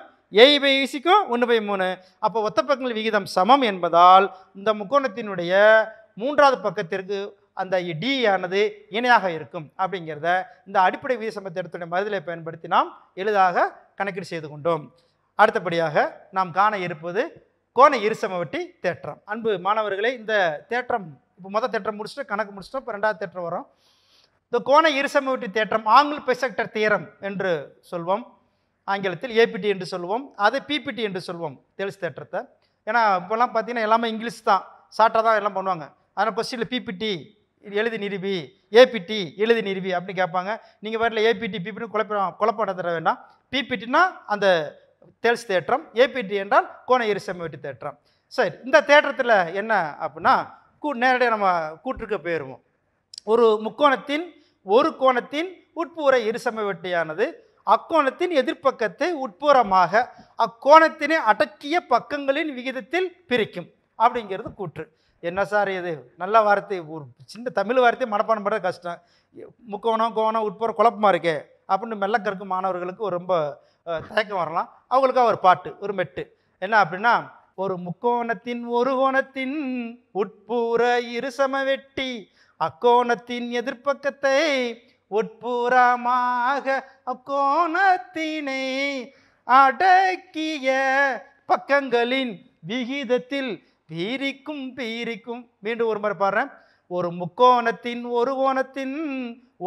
ஏஇ பை e ஈசிக்கும் e ஒன்று பை மூணு அப்போ ஒத்த பக்கங்கள் விகிதம் சமம் என்பதால் இந்த முக்கோணத்தினுடைய மூன்றாவது பக்கத்திற்கு அந்த டி ஆனது இணையாக இருக்கும் அப்படிங்கிறத இந்த அடிப்படை விதி சமத்தை மருதலை பயன்படுத்தி நாம் எளிதாக கணக்கீடு செய்து கொண்டோம் அடுத்தபடியாக நாம் காண இருப்பது கோண இருசமவெட்டி தேற்றம் அன்பு மாணவர்களை இந்த தேற்றம் இப்போ மொதல் தேற்றம் முடிச்சுட்டு கணக்கு முடிச்சுட்டோம் இப்போ ரெண்டாவது தேற்றம் வரும் இந்த கோண இருசமவெட்டி தேற்றம் ஆங்கில பெசக்டர் தேரம் என்று சொல்வோம் ஆங்கிலத்தில் ஏபிடி என்று சொல்வோம் அதை பிபிடி என்று சொல்வோம் தெளிசு தேற்றத்தை ஏன்னா இப்போல்லாம் பார்த்தீங்கன்னா எல்லாமே இங்கிலீஷ் தான் சாட்டாக தான் எல்லாம் பண்ணுவாங்க ஆனால் கொஸ்டினில் பிபிடி எழுதி நிரூபி ஏபிடி எழுதி நிரூபி அப்படின்னு கேட்பாங்க நீங்கள் வரல ஏபிடி பிபின்னு குழப்பம் குழப்பம் தர வேண்டாம் பிபிடினா அந்த தேல்ஸ் தேற்றம் ஏபிடி என்றால் கோண எரிசம் வெட்டி தேற்றம் சரி இந்த தேற்றத்தில் என்ன அப்படின்னா கூ நேரடியாக நம்ம கூற்றுக்கு போயிடுவோம் ஒரு முக்கோணத்தின் ஒரு கோணத்தின் உட்புற இருசம வெட்டியானது அக்கோணத்தின் எதிர்ப்பக்கத்தை உட்புறமாக அக்கோணத்தினை அடக்கிய பக்கங்களின் விகிதத்தில் பிரிக்கும் அப்படிங்கிறது கூற்று என்ன சார் இது நல்ல வார்த்தை ஒரு சின்ன தமிழ் வார்த்தை மனப்பான் பண்ணுறது கஷ்டம் முக்கோணம் கோணம் உட்புற குழப்பமாக இருக்கே அப்படின்னு மெல்ல கற்கும் மாணவர்களுக்கு ஒரு ரொம்ப தயக்கம் வரலாம் அவங்களுக்காக ஒரு பாட்டு ஒரு மெட்டு என்ன அப்படின்னா ஒரு முக்கோணத்தின் ஒரு கோணத்தின் உட்புற இருசம வெட்டி அக்கோணத்தின் எதிர்ப்பக்கத்தை உட்புறமாக அக்கோணத்தினை அடக்கிய பக்கங்களின் விகிதத்தில் பீரிக்கும் பீரிக்கும் மீண்டும் ஒரு முறை பாடுறேன் ஒரு முக்கோணத்தின் ஒரு கோணத்தின்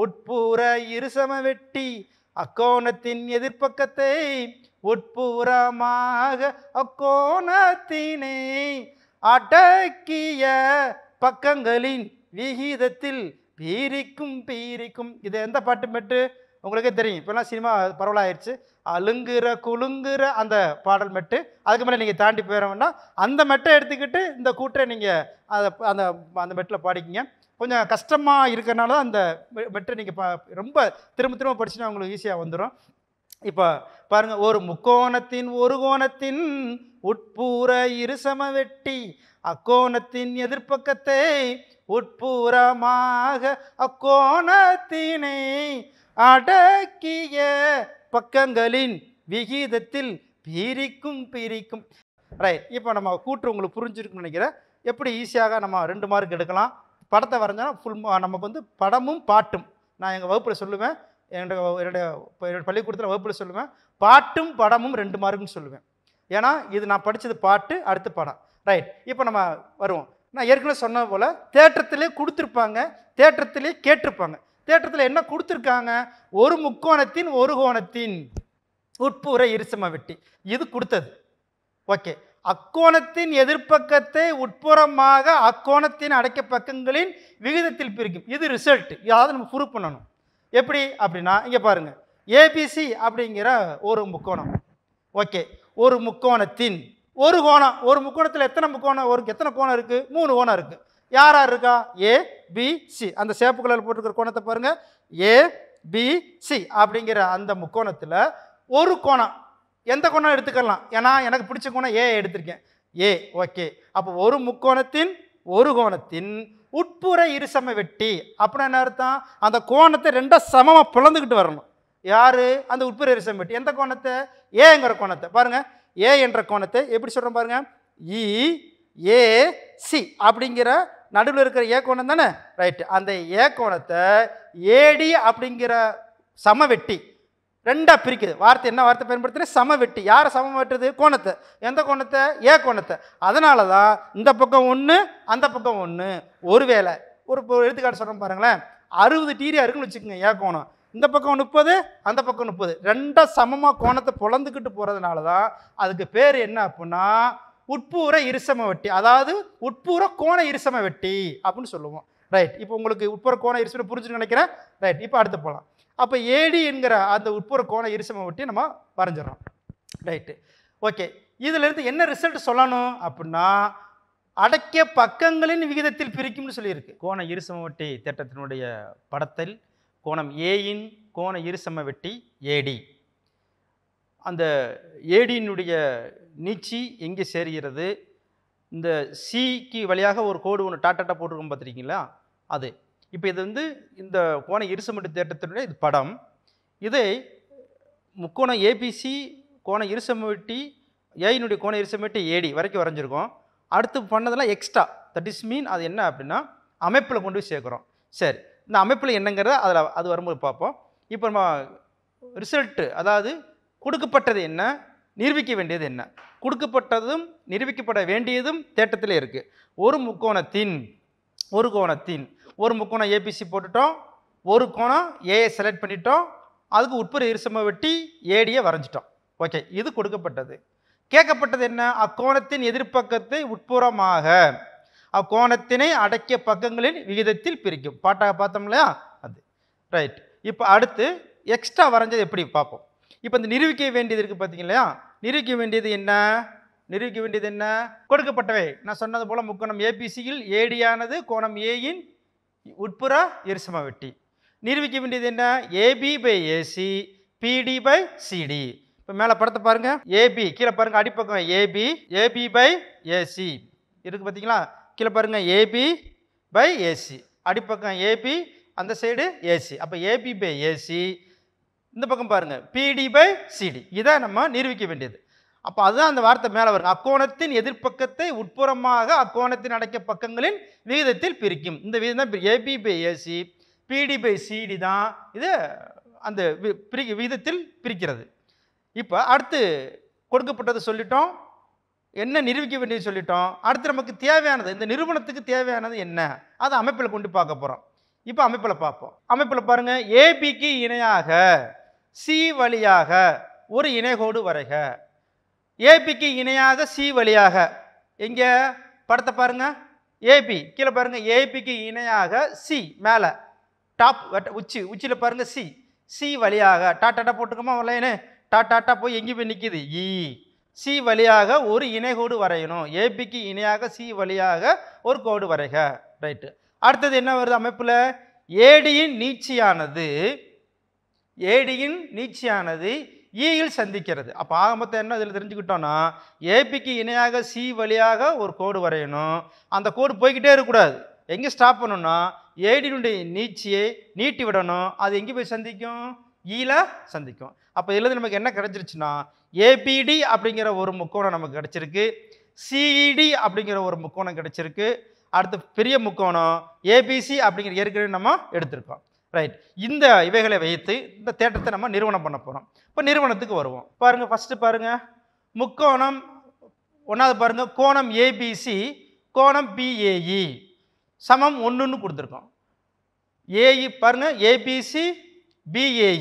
உட்புற இருசம வெட்டி அக்கோணத்தின் எதிர்ப்பக்கத்தை உட்புறமாக அக்கோணத்தினை அடக்கிய பக்கங்களின் விகிதத்தில் பீரிக்கும் பீரிக்கும் இது எந்த பாட்டு மெட்டு உங்களுக்கே தெரியும் இப்போலாம் சினிமா பரவலாயிடுச்சு அழுங்குற குழுங்குற அந்த பாடல் மெட்டு அதுக்கு மேலே நீங்கள் தாண்டி போயிடணும்னா அந்த மெட்டை எடுத்துக்கிட்டு இந்த கூட்டை நீங்கள் அதை அந்த அந்த மெட்டில் பாடிக்கிங்க கொஞ்சம் கஷ்டமாக இருக்கிறனால தான் அந்த மெட்டை நீங்கள் பா ரொம்ப திரும்ப திரும்ப படிச்சுன்னா உங்களுக்கு ஈஸியாக வந்துடும் இப்போ பாருங்கள் ஒரு முக்கோணத்தின் ஒரு கோணத்தின் உட்பூர இருசம வெட்டி அக்கோணத்தின் எதிர்ப்பக்கத்தை உட்பூரமாக அக்கோணத்தினை அடக்கிய பக்கங்களின் விகிதத்தில் பிரிக்கும் பிரிக்கும் ரைட் இப்போ நம்ம கூட்டு உங்களுக்கு புரிஞ்சிருக்குன்னு நினைக்கிறேன் எப்படி ஈஸியாக நம்ம ரெண்டு மார்க் எடுக்கலாம் படத்தை வரைஞ்சோன்னா ஃபுல் நமக்கு வந்து படமும் பாட்டும் நான் எங்கள் வகுப்பில் சொல்லுவேன் என்னோட என்னுடைய பள்ளிக்கூடத்தில் வகுப்பில் சொல்லுவேன் பாட்டும் படமும் ரெண்டு மார்க்னு சொல்லுவேன் ஏன்னா இது நான் படித்தது பாட்டு அடுத்து படம் ரைட் இப்போ நம்ம வருவோம் நான் ஏற்கனவே சொன்னது போல் தேட்டத்திலே கொடுத்துருப்பாங்க தேட்டத்திலே கேட்டிருப்பாங்க தேற்றத்தில் என்ன கொடுத்துருக்காங்க ஒரு முக்கோணத்தின் ஒரு கோணத்தின் உட்புற இருசம வெட்டி இது கொடுத்தது ஓகே அக்கோணத்தின் எதிர்ப்பக்கத்தை உட்புறமாக அக்கோணத்தின் அடைக்க பக்கங்களின் விகிதத்தில் பிரிக்கும் இது ரிசல்ட் இதாவது நம்ம ப்ரூவ் பண்ணணும் எப்படி அப்படின்னா இங்கே பாருங்கள் ஏபிசி அப்படிங்கிற ஒரு முக்கோணம் ஓகே ஒரு முக்கோணத்தின் ஒரு கோணம் ஒரு முக்கோணத்தில் எத்தனை முக்கோணம் ஒரு எத்தனை கோணம் இருக்குது மூணு கோணம் இருக்குது யார் யார் இருக்கா ஏ பி சி அந்த சேப்பு கலர் போட்டிருக்கிற கோணத்தை பாருங்கள் ஏ பி சி அப்படிங்கிற அந்த முக்கோணத்தில் ஒரு கோணம் எந்த கோணம் எடுத்துக்கலாம் ஏன்னா எனக்கு பிடிச்ச கோணம் ஏ எடுத்திருக்கேன் ஏ ஓகே அப்போ ஒரு முக்கோணத்தின் ஒரு கோணத்தின் உட்புற இருசம வெட்டி அப்படின்னா என்ன அர்த்தம் அந்த கோணத்தை ரெண்டும் சமமாக பிளந்துக்கிட்டு வரணும் யார் அந்த உட்புற இருசம வெட்டி எந்த கோணத்தை ஏங்கிற கோணத்தை பாருங்கள் ஏ என்ற கோணத்தை எப்படி சொல்கிறோம் பாருங்கள் இ e ஏ சி அப்படிங்கிற நடுவில் இருக்கிற ஏக்கோணம் தானே ரைட்டு அந்த ஏக்கோணத்தை ஏடி அப்படிங்கிற சமவெட்டி ரெண்டாக பிரிக்குது வார்த்தை என்ன வார்த்தை சம சமவெட்டி யாரை சமம் வெட்டுறது கோணத்தை எந்த கோணத்தை ஏ கோணத்தை அதனால தான் இந்த பக்கம் ஒன்று அந்த பக்கம் ஒன்று ஒருவேளை ஒரு எடுத்துக்காட்டு சொல்கிறோம் பாருங்களேன் அறுபது டீரியா இருக்குன்னு வச்சுக்கோங்க ஏ கோணம் இந்த பக்கம் முப்பது அந்த பக்கம் முப்பது ரெண்டாக சமமாக கோணத்தை பொழந்துக்கிட்டு போகிறதுனால தான் அதுக்கு பேர் என்ன அப்புடின்னா உட்பூர இருசம வெட்டி அதாவது உட்பூர கோண இருசம வெட்டி அப்படின்னு சொல்லுவோம் ரைட் இப்போ உங்களுக்கு உட்புற கோண இருசம் புரிஞ்சுன்னு நினைக்கிறேன் ரைட் இப்போ அடுத்து போகலாம் அப்போ ஏடி என்கிற அந்த உட்புற கோண இருசம வெட்டி நம்ம வரைஞ்சிடறோம் ரைட்டு ஓகே இதிலிருந்து என்ன ரிசல்ட் சொல்லணும் அப்படின்னா அடக்கிய பக்கங்களின் விகிதத்தில் பிரிக்கும்னு சொல்லியிருக்கு கோண இருசம வெட்டி திட்டத்தினுடைய படத்தில் கோணம் ஏயின் கோண இருசம வெட்டி ஏடி அந்த ஏடியினுடைய நீச்சி எங்கே சேருகிறது இந்த சிக்கு வழியாக ஒரு கோடு ஒன்று டாட்டா போட்டிருக்கோம் பார்த்துருக்கீங்களா அது இப்போ இது வந்து இந்த கோண இருசமட்டு தேட்டத்தினுடைய இது படம் இதை முக்கோணம் ஏபிசி கோண இருசமட்டி ஏயினுடைய கோண இருசமட்டி ஏடி வரைக்கும் வரைஞ்சிருக்கோம் அடுத்து பண்ணதெல்லாம் எக்ஸ்ட்ரா தட் இஸ் மீன் அது என்ன அப்படின்னா அமைப்பில் கொண்டு போய் சேர்க்குறோம் சரி இந்த அமைப்பில் என்னங்கிறத அதில் அது வரும்போது பார்ப்போம் இப்போ நம்ம ரிசல்ட்டு அதாவது கொடுக்கப்பட்டது என்ன நிரூபிக்க வேண்டியது என்ன கொடுக்கப்பட்டதும் நிரூபிக்கப்பட வேண்டியதும் தேட்டத்தில் இருக்குது ஒரு முக்கோணத்தின் ஒரு கோணத்தின் ஒரு முக்கோணம் ஏபிசி போட்டுட்டோம் ஒரு கோணம் ஏஐ செலக்ட் பண்ணிட்டோம் அதுக்கு உட்புற இருசம வெட்டி ஏடியை வரைஞ்சிட்டோம் ஓகே இது கொடுக்கப்பட்டது கேட்கப்பட்டது என்ன அக்கோணத்தின் எதிர்ப்பக்கத்தை உட்புறமாக அக்கோணத்தினை அடக்கிய பக்கங்களின் விகிதத்தில் பிரிக்கும் பாட்டாக பார்த்தோம் இல்லையா அது ரைட் இப்போ அடுத்து எக்ஸ்ட்ரா வரைஞ்சது எப்படி பார்ப்போம் இப்போ இந்த நிரூபிக்க வேண்டியது இருக்குது பார்த்தீங்களா நிரூபிக்க வேண்டியது என்ன நிரூபிக்க வேண்டியது என்ன கொடுக்கப்பட்டவை நான் சொன்னது போல் முக்கோணம் ஏபிசியில் ஏடியானது கோணம் ஏயின் உட்புற எரிசம வெட்டி நிரூபிக்க வேண்டியது என்ன AB by AC BD by CD இப்போ மேலே படத்தை பாருங்கள் ஏபி கீழே பாருங்கள் அடிப்பக்கம் ஏபி ஏபி பை ஏசி இருக்குது பார்த்தீங்களா கீழே பாருங்கள் ஏபி பை ஏசி அடிப்பக்கம் ஏபி அந்த சைடு ஏசி அப்போ ஏபி பை ஏசி இந்த பக்கம் பாருங்கள் பிடி பை சிடி இதை நம்ம நிரூபிக்க வேண்டியது அப்போ அதுதான் அந்த வார்த்தை மேலே வரும் அக்கோணத்தின் எதிர்ப்பக்கத்தை உட்புறமாக அக்கோணத்தின் அடைக்க பக்கங்களின் விகிதத்தில் பிரிக்கும் இந்த விகிதம் தான் AB by AC BD by CD தான் இது அந்த பிரி விகிதத்தில் பிரிக்கிறது இப்போ அடுத்து கொடுக்கப்பட்டதை சொல்லிட்டோம் என்ன நிரூபிக்க வேண்டியது சொல்லிட்டோம் அடுத்து நமக்கு தேவையானது இந்த நிறுவனத்துக்கு தேவையானது என்ன அதை அமைப்பில் கொண்டு பார்க்க போகிறோம் இப்போ அமைப்பில் பார்ப்போம் அமைப்பில் பாருங்கள் ஏபிக்கு இணையாக சி வழியாக ஒரு இணைகோடு வரைக ஏபிக்கு இணையாக சி வழியாக எங்கே படத்தை பாருங்கள் ஏபி கீழே பாருங்கள் ஏபிக்கு இணையாக சி மேலே டாப் உச்சி உச்சியில் பாருங்கள் சி சி வழியாக டாட்டாட்டா போட்டுக்கோமா வரலையனே டாட்டாட்டா போய் எங்கே போய் நிற்கிது இ சி வழியாக ஒரு இணைகோடு வரையணும் ஏபிக்கு இணையாக சி வழியாக ஒரு கோடு வரைக ரைட்டு அடுத்தது என்ன வருது அமைப்பில் ஏடியின் நீச்சியானது ஏடியின் நீட்சியானது ஈயில் சந்திக்கிறது அப்போ ஆக மொத்தம் என்ன இதில் தெரிஞ்சுக்கிட்டோன்னா ஏபிக்கு இணையாக சி வழியாக ஒரு கோடு வரையணும் அந்த கோடு போய்கிட்டே இருக்கக்கூடாது எங்கே ஸ்டாப் பண்ணணும்னா ஏடியினுடைய நீச்சியை நீட்டி விடணும் அது எங்கே போய் சந்திக்கும் ஈல சந்திக்கும் அப்போ இதில் நமக்கு என்ன கிடச்சிருச்சுன்னா ஏபிடி அப்படிங்கிற ஒரு முக்கோணம் நமக்கு கிடச்சிருக்கு சிஇடி அப்படிங்கிற ஒரு முக்கோணம் கிடச்சிருக்கு அடுத்து பெரிய முக்கோணம் ஏபிசி அப்படிங்கிற ஏற்கனவே நம்ம எடுத்திருக்கோம் ரைட் இந்த இவைகளை வைத்து இந்த தேட்டத்தை நம்ம நிறுவனம் பண்ண போகிறோம் இப்போ நிறுவனத்துக்கு வருவோம் பாருங்கள் ஃபஸ்ட்டு பாருங்கள் முக்கோணம் ஒன்றாவது பாருங்கள் கோணம் ஏபிசி கோணம் பிஏஇ e. சமம் ஒன்றுன்னு கொடுத்துருக்கோம் ஏஇ e, பாருங்கள் ABC BAE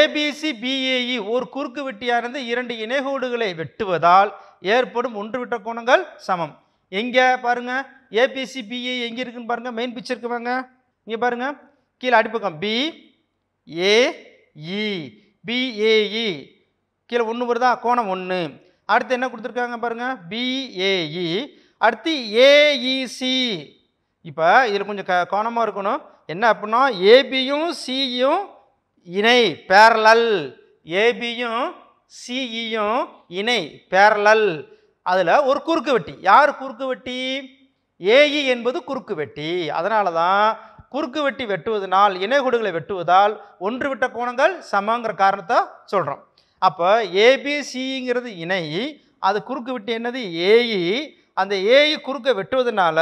ABC BAE e. ஒரு குறுக்கு வெட்டியானது இரண்டு இணைகோடுகளை வெட்டுவதால் ஏற்படும் ஒன்று விட்ட கோணங்கள் சமம் எங்கே பாருங்கள் ஏபிசி பிஏ எங்கே இருக்குன்னு பாருங்கள் மெயின் பிக்சருக்கு வாங்க இங்கே பாருங்கள் கீழே அடிப்பக்கம் பி ஏஇ பிஏஇ கீழே ஒன்று வருதா கோணம் ஒன்று அடுத்து என்ன கொடுத்துருக்காங்க பாருங்கள் பிஏஇ e. அடுத்து ஏஇசி e, இப்போ இதில் கொஞ்சம் க கோணமாக இருக்கணும் என்ன அப்படின்னா ஏபியும் சியும் இணை பேரலல் ஏபியும் சிஇயும் e இணை பேரலல் அதில் ஒரு குறுக்கு வெட்டி யார் குறுக்கு வெட்டி ஏஇ என்பது குறுக்கு வெட்டி அதனால தான் குறுக்கு வெட்டி வெட்டுவதனால் இணைகுடுகளை வெட்டுவதால் ஒன்று விட்ட கோணங்கள் சமங்கிற காரணத்தை சொல்கிறோம் அப்போ ஏபிசிங்கிறது இணை அது குறுக்கு விட்டு என்னது ஏஇ e. அந்த ஏஇ e குறுக்க வெட்டுவதனால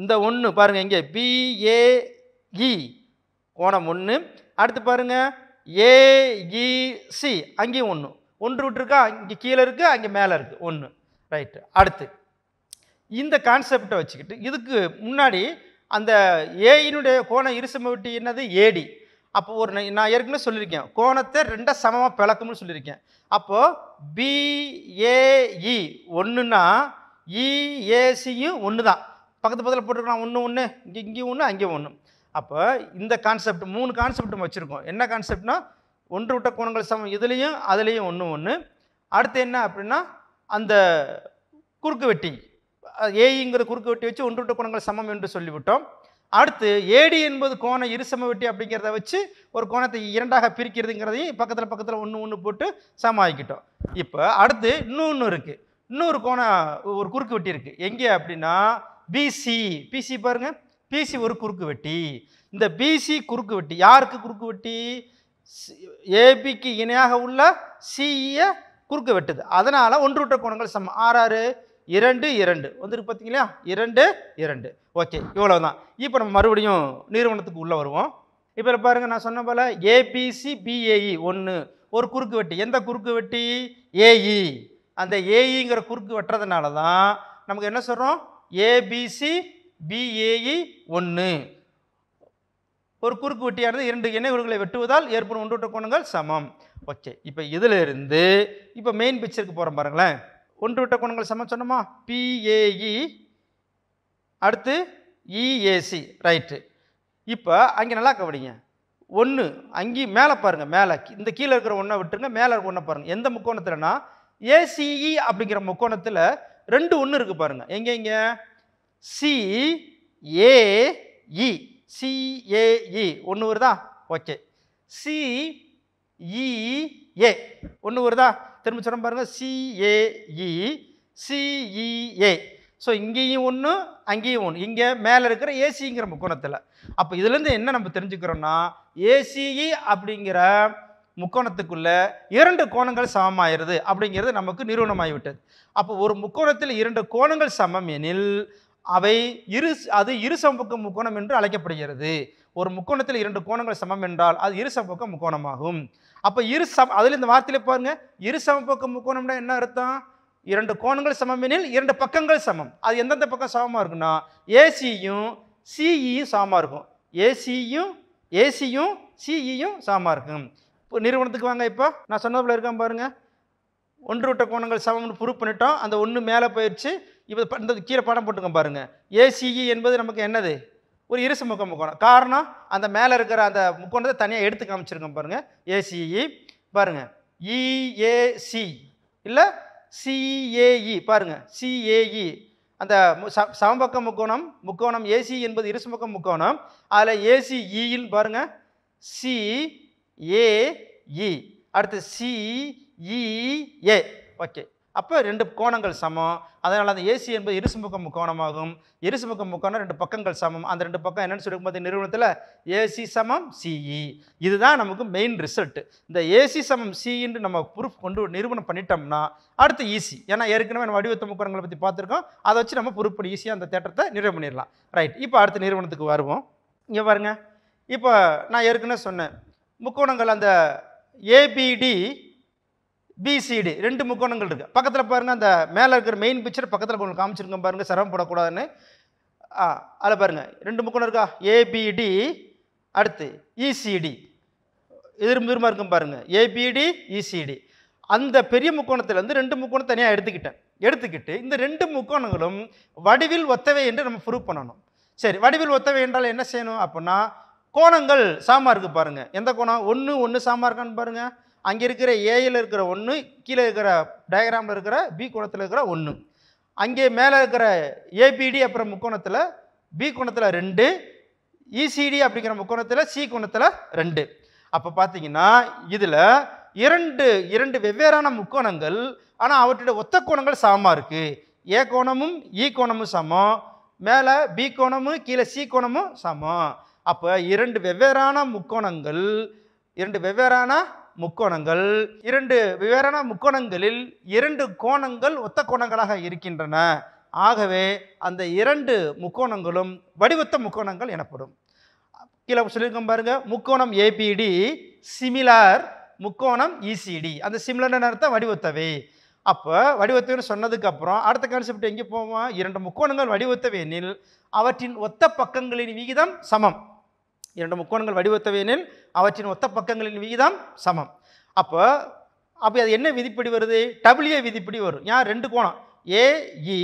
இந்த e. ஒன்று பாருங்கள் இங்கே பிஏஇ கோணம் ஒன்று அடுத்து பாருங்கள் ஏஇசி அங்கேயும் ஒன்று ஒன்று விட்டுருக்கா இங்கே கீழே இருக்குது அங்கே மேலே இருக்குது ஒன்று ரைட்டு அடுத்து இந்த கான்செப்டை வச்சுக்கிட்டு இதுக்கு முன்னாடி அந்த ஏயினுடைய கோண இருசம வெட்டி என்னது ஏடி அப்போ ஒரு நான் ஏற்கனவே சொல்லியிருக்கேன் கோணத்தை ரெண்டாக சமமாக பிளக்கும்னு சொல்லியிருக்கேன் அப்போது பிஏஇ e ஒன்றுன்னா இஏசியும் e, ஒன்று தான் பக்கத்து பக்கத்தில் போட்டிருக்கலாம் ஒன்று ஒன்று இங்கே இங்கேயும் ஒன்று அங்கேயும் ஒன்று அப்போ இந்த கான்செப்ட் மூணு கான்செப்ட் வச்சுருக்கோம் என்ன கான்செப்ட்னா ஒன்று விட்ட கோணங்கள் சமம் இதுலேயும் அதுலேயும் ஒன்று ஒன்று அடுத்து என்ன அப்படின்னா அந்த குறுக்கு வெட்டி ஏஇங்கிற குறுக்கு வெட்டி வச்சு ஒன்று ஒன்றுட்டு கோணங்கள் சமம் என்று சொல்லிவிட்டோம் அடுத்து ஏடி என்பது கோணம் இருசம வெட்டி அப்படிங்கிறத வச்சு ஒரு கோணத்தை இரண்டாக பிரிக்கிறதுங்கிறதையும் பக்கத்தில் பக்கத்தில் ஒன்று ஒன்று போட்டு சமாளிக்கிட்டோம் இப்போ அடுத்து இன்னொன்று இருக்குது இன்னொரு கோணம் ஒரு குறுக்கு வெட்டி இருக்குது எங்கே அப்படின்னா பிசி பிசி பாருங்கள் பிசி ஒரு குறுக்கு வெட்டி இந்த பிசி குறுக்கு வெட்டி யாருக்கு குறுக்கு வெட்டி ஏபிக்கு இணையாக உள்ள சிஇயை e குறுக்கு வெட்டுது அதனால் ஒன்று விட்ட கோணங்கள் சமம் ஆறாறு இரண்டு இரண்டு வந்துருக்கு பார்த்தீங்களா இரண்டு இரண்டு ஓகே இவ்வளோ தான் இப்போ நம்ம மறுபடியும் நிறுவனத்துக்கு உள்ளே வருவோம் இப்போ பாருங்கள் நான் சொன்ன போல் ஏபிசி பிஏஇ e. ஒன்று ஒரு குறுக்கு வெட்டி எந்த குறுக்கு வெட்டி ஏஇ e. அந்த ஏஇங்கிற குறுக்கு வெட்டுறதுனால தான் நமக்கு என்ன சொல்கிறோம் ஏபிசி பிஏஇ e ஒன்று ஒரு குறுக்கு வெட்டியானது இரண்டு இணைவுகளை வெட்டுவதால் ஏற்படும் ஒன்று கோணங்கள் சமம் ஓகே இப்போ இதிலிருந்து இப்போ மெயின் பிக்சருக்கு போகிறோம் பாருங்களேன் ஒன்று விட்ட கோணங்கள் சமம் சொன்னோமா பிஏஇ e. அடுத்து இஏசி e ரைட்டு இப்போ அங்கே நல்லா கவனிங்க ஒன்று அங்கேயும் மேலே பாருங்கள் மேலே இந்த கீழே இருக்கிற ஒன்றை விட்டுருங்க மேலே இருக்கிற ஒன்றை பாருங்கள் எந்த முக்கோணத்தில்னா ஏசிஇ e அப்படிங்கிற முக்கோணத்தில் ரெண்டு ஒன்று இருக்குது பாருங்கள் எங்கே எங்கே சிஏஇ சிஏஇ ஒன்று வருதா ஓகே சிஇஏ ஒன்று வருதா திரும்ப சொல்ல பாருங்க சிஏஇ சிஇஏ ஸோ இங்கேயும் ஒன்று அங்கேயும் ஒன்று இங்கே மேலே இருக்கிற ஏசிங்கிற முக்கோணத்தில் அப்போ இதுலேருந்து என்ன நம்ம தெரிஞ்சுக்கிறோன்னா ஏசிஇ e அப்படிங்கிற முக்கோணத்துக்குள்ள இரண்டு கோணங்கள் சமமாயிருது அப்படிங்கிறது நமக்கு நிறுவனமாகிவிட்டது அப்போ ஒரு முக்கோணத்தில் இரண்டு கோணங்கள் சமம் எனில் அவை இரு அது இரு சம்பக்க முக்கோணம் என்று அழைக்கப்படுகிறது ஒரு முக்கோணத்தில் இரண்டு கோணங்கள் சமம் என்றால் அது இரு சம்பக்க முக்கோணமாகும் அப்போ இரு சம் அதில் இந்த வார்த்தையில பாருங்க இரு சம்பக்க முக்கோணம்னா என்ன அர்த்தம் இரண்டு கோணங்கள் சமம் எனில் இரண்டு பக்கங்கள் சமம் அது எந்தெந்த பக்கம் சமமாக இருக்குன்னா ஏசியும் சிஇயும் e சமமாக இருக்கும் ஏசியும் ஏசியும் சிஇயும் e சமமாக இருக்கும் இப்போ நிறுவனத்துக்கு வாங்க இப்போ நான் சொன்னதுல இருக்கேன் பாருங்கள் ஒன்று விட்ட கோணங்கள் சமம்னு ப்ரூவ் பண்ணிட்டோம் அந்த ஒன்று மேலே போயிடுச்சு இப்போ இந்த கீழே படம் போட்டுக்க பாருங்கள் ஏசிஇ e என்பது நமக்கு என்னது ஒரு இருசு முக முக்கோணம் காரணம் அந்த மேலே இருக்கிற அந்த முக்கோணத்தை தனியாக எடுத்து காமிச்சிருக்கோம் பாருங்கள் ஏசிஇ e, பாருங்கள் இஏசி e இல்லை சிஏஇ பாருங்கள் சிஏஇ அந்த சமபக்க முக்கோணம் முக்கோணம் ஏசி என்பது இருசுமுக்க முக்கோணம் அதில் ஏசி பாருங்கள் சி ஏஇ அடுத்து சிஇஏ ஓகே அப்போ ரெண்டு கோணங்கள் சமம் அதனால் அந்த ஏசி என்பது இருசுமுக முக்கோணமாகும் இருசுமுக முக்கோணம் ரெண்டு பக்கங்கள் சமம் அந்த ரெண்டு பக்கம் என்னென்னு பார்த்தீங்க நிறுவனத்தில் ஏசி சமம் சிஇ e. இதுதான் நமக்கு மெயின் ரிசல்ட் இந்த ஏசி சமம் சிஇன்னு e நம்ம ப்ரூஃப் கொண்டு நிறுவனம் பண்ணிட்டோம்னா அடுத்து ஈஸி e ஏன்னா ஏற்கனவே நம்ம வடிவத்த முக்கோணங்களை பற்றி பார்த்துருக்கோம் அதை வச்சு நம்ம ப்ரூஃப் பண்ணி ஈஸியாக அந்த தேட்டத்தை நிறைவு பண்ணிடலாம் ரைட் இப்போ அடுத்த நிறுவனத்துக்கு வருவோம் இங்கே பாருங்கள் இப்போ நான் ஏற்கனவே சொன்னேன் முக்கோணங்கள் அந்த ஏபிடி பிசிடி ரெண்டு முக்கோணங்கள் இருக்குது பக்கத்தில் பாருங்கள் அந்த மேலே இருக்கிற மெயின் பிக்சர் பக்கத்தில் கொஞ்சம் காமிச்சிருக்கோம் பாருங்கள் சிரமப்படக்கூடாதுன்னு ஆ அதில் பாருங்கள் ரெண்டு முக்கோணம் இருக்கா ஏபிடி அடுத்து இசிடி e, எதிரும் தூரமாக இருக்கும் பாருங்கள் ஏபிடி இசிடி e, அந்த பெரிய முக்கோணத்தில் வந்து ரெண்டு முக்கோணம் தனியாக எடுத்துக்கிட்டேன் எடுத்துக்கிட்டு இந்த ரெண்டு முக்கோணங்களும் வடிவில் ஒத்தவை என்று நம்ம ப்ரூவ் பண்ணணும் சரி வடிவில் ஒத்தவை என்றால் என்ன செய்யணும் அப்படின்னா கோணங்கள் சாமா இருக்குது பாருங்கள் எந்த கோணம் ஒன்று ஒன்று சாமா இருக்கான்னு பாருங்கள் அங்கே இருக்கிற ஏயில் இருக்கிற ஒன்று கீழே இருக்கிற டயக்ராமில் இருக்கிற பி கோணத்தில் இருக்கிற ஒன்று அங்கே மேலே இருக்கிற ஏபிடி அப்புறம் முக்கோணத்தில் பி கோணத்தில் ரெண்டு இசிடி e அப்படிங்கிற முக்கோணத்தில் சி கோணத்தில் ரெண்டு அப்போ பார்த்தீங்கன்னா இதில் இரண்டு இரண்டு வெவ்வேறான முக்கோணங்கள் ஆனால் அவற்றுடைய ஒத்த கோணங்கள் சமமாக இருக்குது ஏ கோணமும் இ e கோணமும் சமம் மேலே பி கோணமும் கீழே சி கோணமும் சமம் அப்போ இரண்டு வெவ்வேறான முக்கோணங்கள் இரண்டு வெவ்வேறான முக்கோணங்கள் இரண்டு விவரண முக்கோணங்களில் இரண்டு கோணங்கள் ஒத்த கோணங்களாக இருக்கின்றன ஆகவே அந்த இரண்டு முக்கோணங்களும் வடிவத்த முக்கோணங்கள் எனப்படும் கீழே சொல்லியிருக்கோம் பாருங்கள் முக்கோணம் ஏபிடி சிமிலார் முக்கோணம் இசிடி e அந்த சிமிலர் அர்த்தம் வடிவத்தவை அப்போ வடிவத்தவைன்னு சொன்னதுக்கப்புறம் அடுத்த கான்செப்ட் எங்கே போவோம் இரண்டு முக்கோணங்கள் வடிவத்தவை எனில் அவற்றின் ஒத்த பக்கங்களின் விகிதம் சமம் இரண்டு முக்கோணங்கள் வடிவத்தவையெனில் அவற்றின் ஒத்த பக்கங்களின் விகிதம் சமம் அப்போ அப்போ அது என்ன விதிப்படி வருது டபிள்யூ விதிப்படி வரும் ஏன் ரெண்டு கோணம் ஏஇ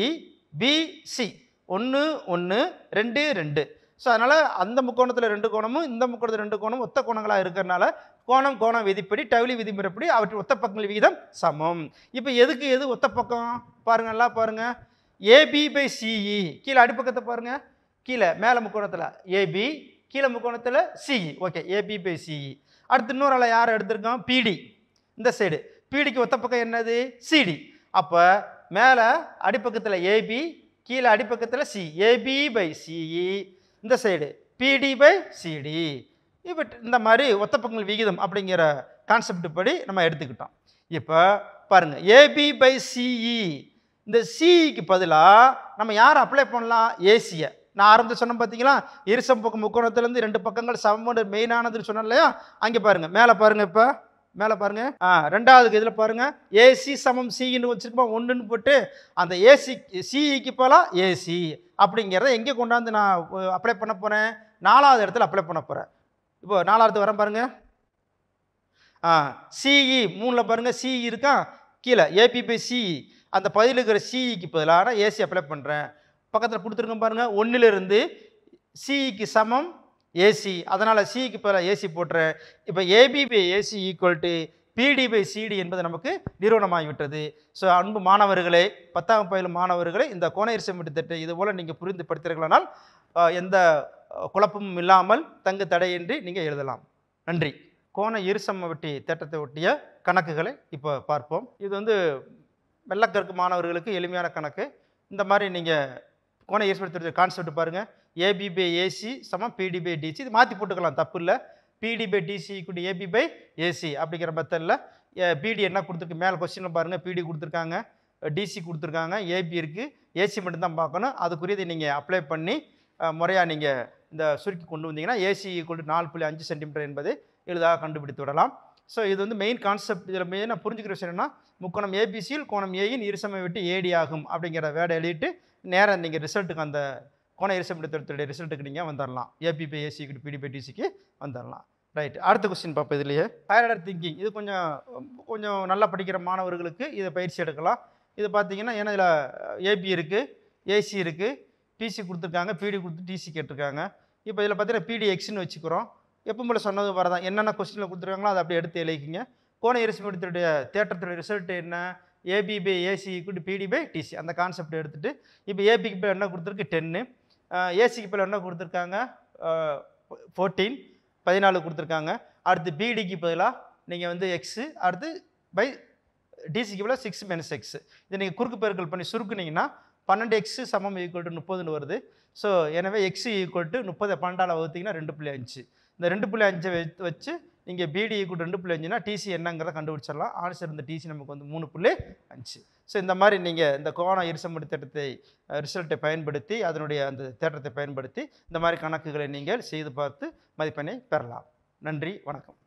பிசி e, ஒன்று ஒன்று ரெண்டு ரெண்டு ஸோ அதனால் அந்த முக்கோணத்தில் ரெண்டு கோணமும் இந்த முக்கோணத்தில் ரெண்டு கோணமும் ஒத்த கோணங்களாக இருக்கிறனால கோணம் கோணம் விதிப்படி டவுலி விதிமுறைப்படி அவற்றின் ஒத்த பக்கங்கள் விகிதம் சமம் இப்போ எதுக்கு எது ஒத்த பக்கம் பாருங்கள் நல்லா பாருங்கள் ஏபி பை சிஇ e. கீழே அடிப்பக்கத்தை பாருங்கள் கீழே மேலே முக்கோணத்தில் ஏபி கீழே முக்கோணத்தில் CE okay e. AB by CE e. அடுத்து இன்னொரு ஆளை யார் எடுத்திருக்கோம் பிடி இந்த சைடு பிடிக்கு ஒத்த பக்கம் என்னது சிடி அப்போ மேலே அடிப்பக்கத்தில் ஏபி கீழே அடிப்பக்கத்தில் C AB by CE e. இந்த சைடு பிடி பை சிடி இப்போ இந்த மாதிரி ஒத்த பக்கங்கள் விகிதம் அப்படிங்கிற கான்செப்ட் படி நம்ம எடுத்துக்கிட்டோம் இப்போ பாருங்கள் ஏபி பை சிஇ இந்த சிஇக்கு பதிலாக நம்ம யார் அப்ளை பண்ணலாம் ஏசியை நான் ஆரம்பத்தில் சொன்னேன் பார்த்தீங்களா இருசம் பக்கம் முக்கோணத்துலேருந்து ரெண்டு பக்கங்கள் சமம் மெயினானதுன்னு சொன்னேன் இல்லையா அங்கே பாருங்கள் மேலே பாருங்கள் இப்போ மேலே பாருங்கள் ஆ ரெண்டாவதுக்கு இதில் பாருங்கள் ஏசி சமம் சிஇன்னு வச்சுருக்கோமா ஒன்றுன்னு போட்டு அந்த ஏசி சிஇக்கு போகலாம் ஏசி அப்படிங்கிறத எங்கே கொண்டாந்து நான் அப்ளை பண்ண போகிறேன் நாலாவது இடத்துல அப்ளை பண்ண போகிறேன் இப்போ நாலாவது வரேன் பாருங்கள் ஆ சிஇ e மூணில் பாருங்கள் சிஇ இருக்கா கீழே ஏபிபி சிஇ e. அந்த பதிலுக்கிற சிஇக்கு e பதிலாக ஏசி அப்ளை பண்ணுறேன் பக்கத்தில் கொடுத்துருக்கோம் பாருங்கள் ஒன்றிலிருந்து சிஇக்கு சமம் ஏசி அதனால் சிஇக்கு பதில் ஏசி போட்டுற இப்போ AB by AC equal to BD by CD என்பது நமக்கு நிறுவனமாகிவிட்டது ஸோ அன்பு மாணவர்களே பத்தாம் பயிலும் மாணவர்களே இந்த கோணயிற்சி திட்டத்தை இதுபோல் நீங்கள் புரிந்து படித்தீர்களானால் எந்த குழப்பமும் இல்லாமல் தங்கு தடையின்றி நீங்கள் எழுதலாம் நன்றி கோண இருசம்ம வெட்டி திட்டத்தை ஒட்டிய கணக்குகளை இப்போ பார்ப்போம் இது வந்து வெள்ளக்கருக்கு மாணவர்களுக்கு எளிமையான கணக்கு இந்த மாதிரி நீங்கள் ஓன ஏற்படுத்துறது கான்செப்ட் பாருங்கள் ஏபி பை ஏசி சமம் பிடி பை டிசி இது மாற்றி போட்டுக்கலாம் தப்பு இல்லை பிடி பை டிசி குடி ஏபி பை ஏசி அப்படிங்கிற மெத்தடில் பிடி என்ன கொடுத்துருக்கு மேலே கொஸ்டினில் பாருங்கள் பிடி கொடுத்துருக்காங்க டிசி கொடுத்துருக்காங்க ஏபி இருக்குது ஏசி மட்டும்தான் பார்க்கணும் அதுக்குரியதை நீங்கள் அப்ளை பண்ணி முறையாக நீங்கள் இந்த சுருக்கி கொண்டு வந்தீங்கன்னா ஏசி ஈக்குவல் நாலு புள்ளி அஞ்சு சென்டிமீட்டர் என்பது எளிதாக கண்டுபிடித்து விடலாம் ஸோ இது வந்து மெயின் கான்செப்ட் இதில் மெயினாக புரிஞ்சுக்கிற விஷயம் என்னென்னா முக்கோணம் ஏபிசியில் கோணம் ஏயின் இருசமை விட்டு ஏடி ஆகும் அப்படிங்கிற வேடை எழுதிட்டு நேராக நீங்கள் ரிசல்ட்டுக்கு அந்த கோண இருசமிடத்துடைய ரிசல்ட்டுக்கு நீங்கள் வந்துடலாம் ஏபிபி ஏசிக்கு பிடிபிடிசிக்கு வந்துடலாம் ரைட் அடுத்த கொஸ்டின் பார்ப்போம் இதுலையே ஹையர் ஆர்டர் திங்கிங் இது கொஞ்சம் கொஞ்சம் நல்லா படிக்கிற மாணவர்களுக்கு இதை பயிற்சி எடுக்கலாம் இது பார்த்தீங்கன்னா ஏன்னா இதில் ஏபி இருக்குது ஏசி இருக்குது டிசி கொடுத்துருக்காங்க பிடி கொடுத்து டிசி கேட்டிருக்காங்க இப்போ இதில் பார்த்தீங்கன்னா பிடி எக்ஸ்னு வச்சுக்கிறோம் எப்போ போல் சொன்னது வரதான் என்னென்ன கொஸ்டினில் கொடுத்துருக்காங்களோ அதை அப்படியே எடுத்து எழுதிக்கிங்க கோண இருசமிடத்துடைய தேட்டத்துடைய ரிசல்ட் என்ன AB by AC equal BD by DC அந்த கான்செப்ட் எடுத்துகிட்டு இப்போ ஏபிக்கு இப்போ என்ன கொடுத்துருக்கு டென்னு ஏசிக்கு இப்போ என்ன கொடுத்துருக்காங்க ஃபோர்டீன் பதினாலு கொடுத்துருக்காங்க அடுத்து பிடிக்கு பதிலாக நீங்கள் வந்து எக்ஸு அடுத்து பை டிசிக்கு பதிலாக சிக்ஸ் மைனஸ் எக்ஸ் இதை நீங்கள் குறுக்கு பெருக்கல் பண்ணி சுருக்குனீங்கன்னா பன்னெண்டு எக்ஸு சமம் ஈக்குவல் டு முப்பதுன்னு வருது ஸோ எனவே எக்ஸு ஈக்குவல் டு முப்பது பன்னெண்டாவில் வகுத்திங்கன்னா ரெண்டு புள்ளி அஞ்சு இந்த ரெண்டு புள்ளி அஞ்சை வச்சு நீங்கள் பிடி ஈக்குவல் e ரெண்டு புள்ளி அஞ்சுன்னா டிசி என்னங்கிறத கண்டுபிடிச்சிடலாம் ஆன்சர் இந்த டிசி நமக்கு வந்து மூணு புள்ளி அஞ்சு ஸோ இந்த மாதிரி நீங்கள் இந்த கோண இருசமடி தேட்டத்தை ரிசல்ட்டை பயன்படுத்தி அதனுடைய அந்த தேட்டத்தை பயன்படுத்தி இந்த மாதிரி கணக்குகளை நீங்கள் செய்து பார்த்து மதிப்பெண்ணை பெறலாம் நன்றி வணக்கம்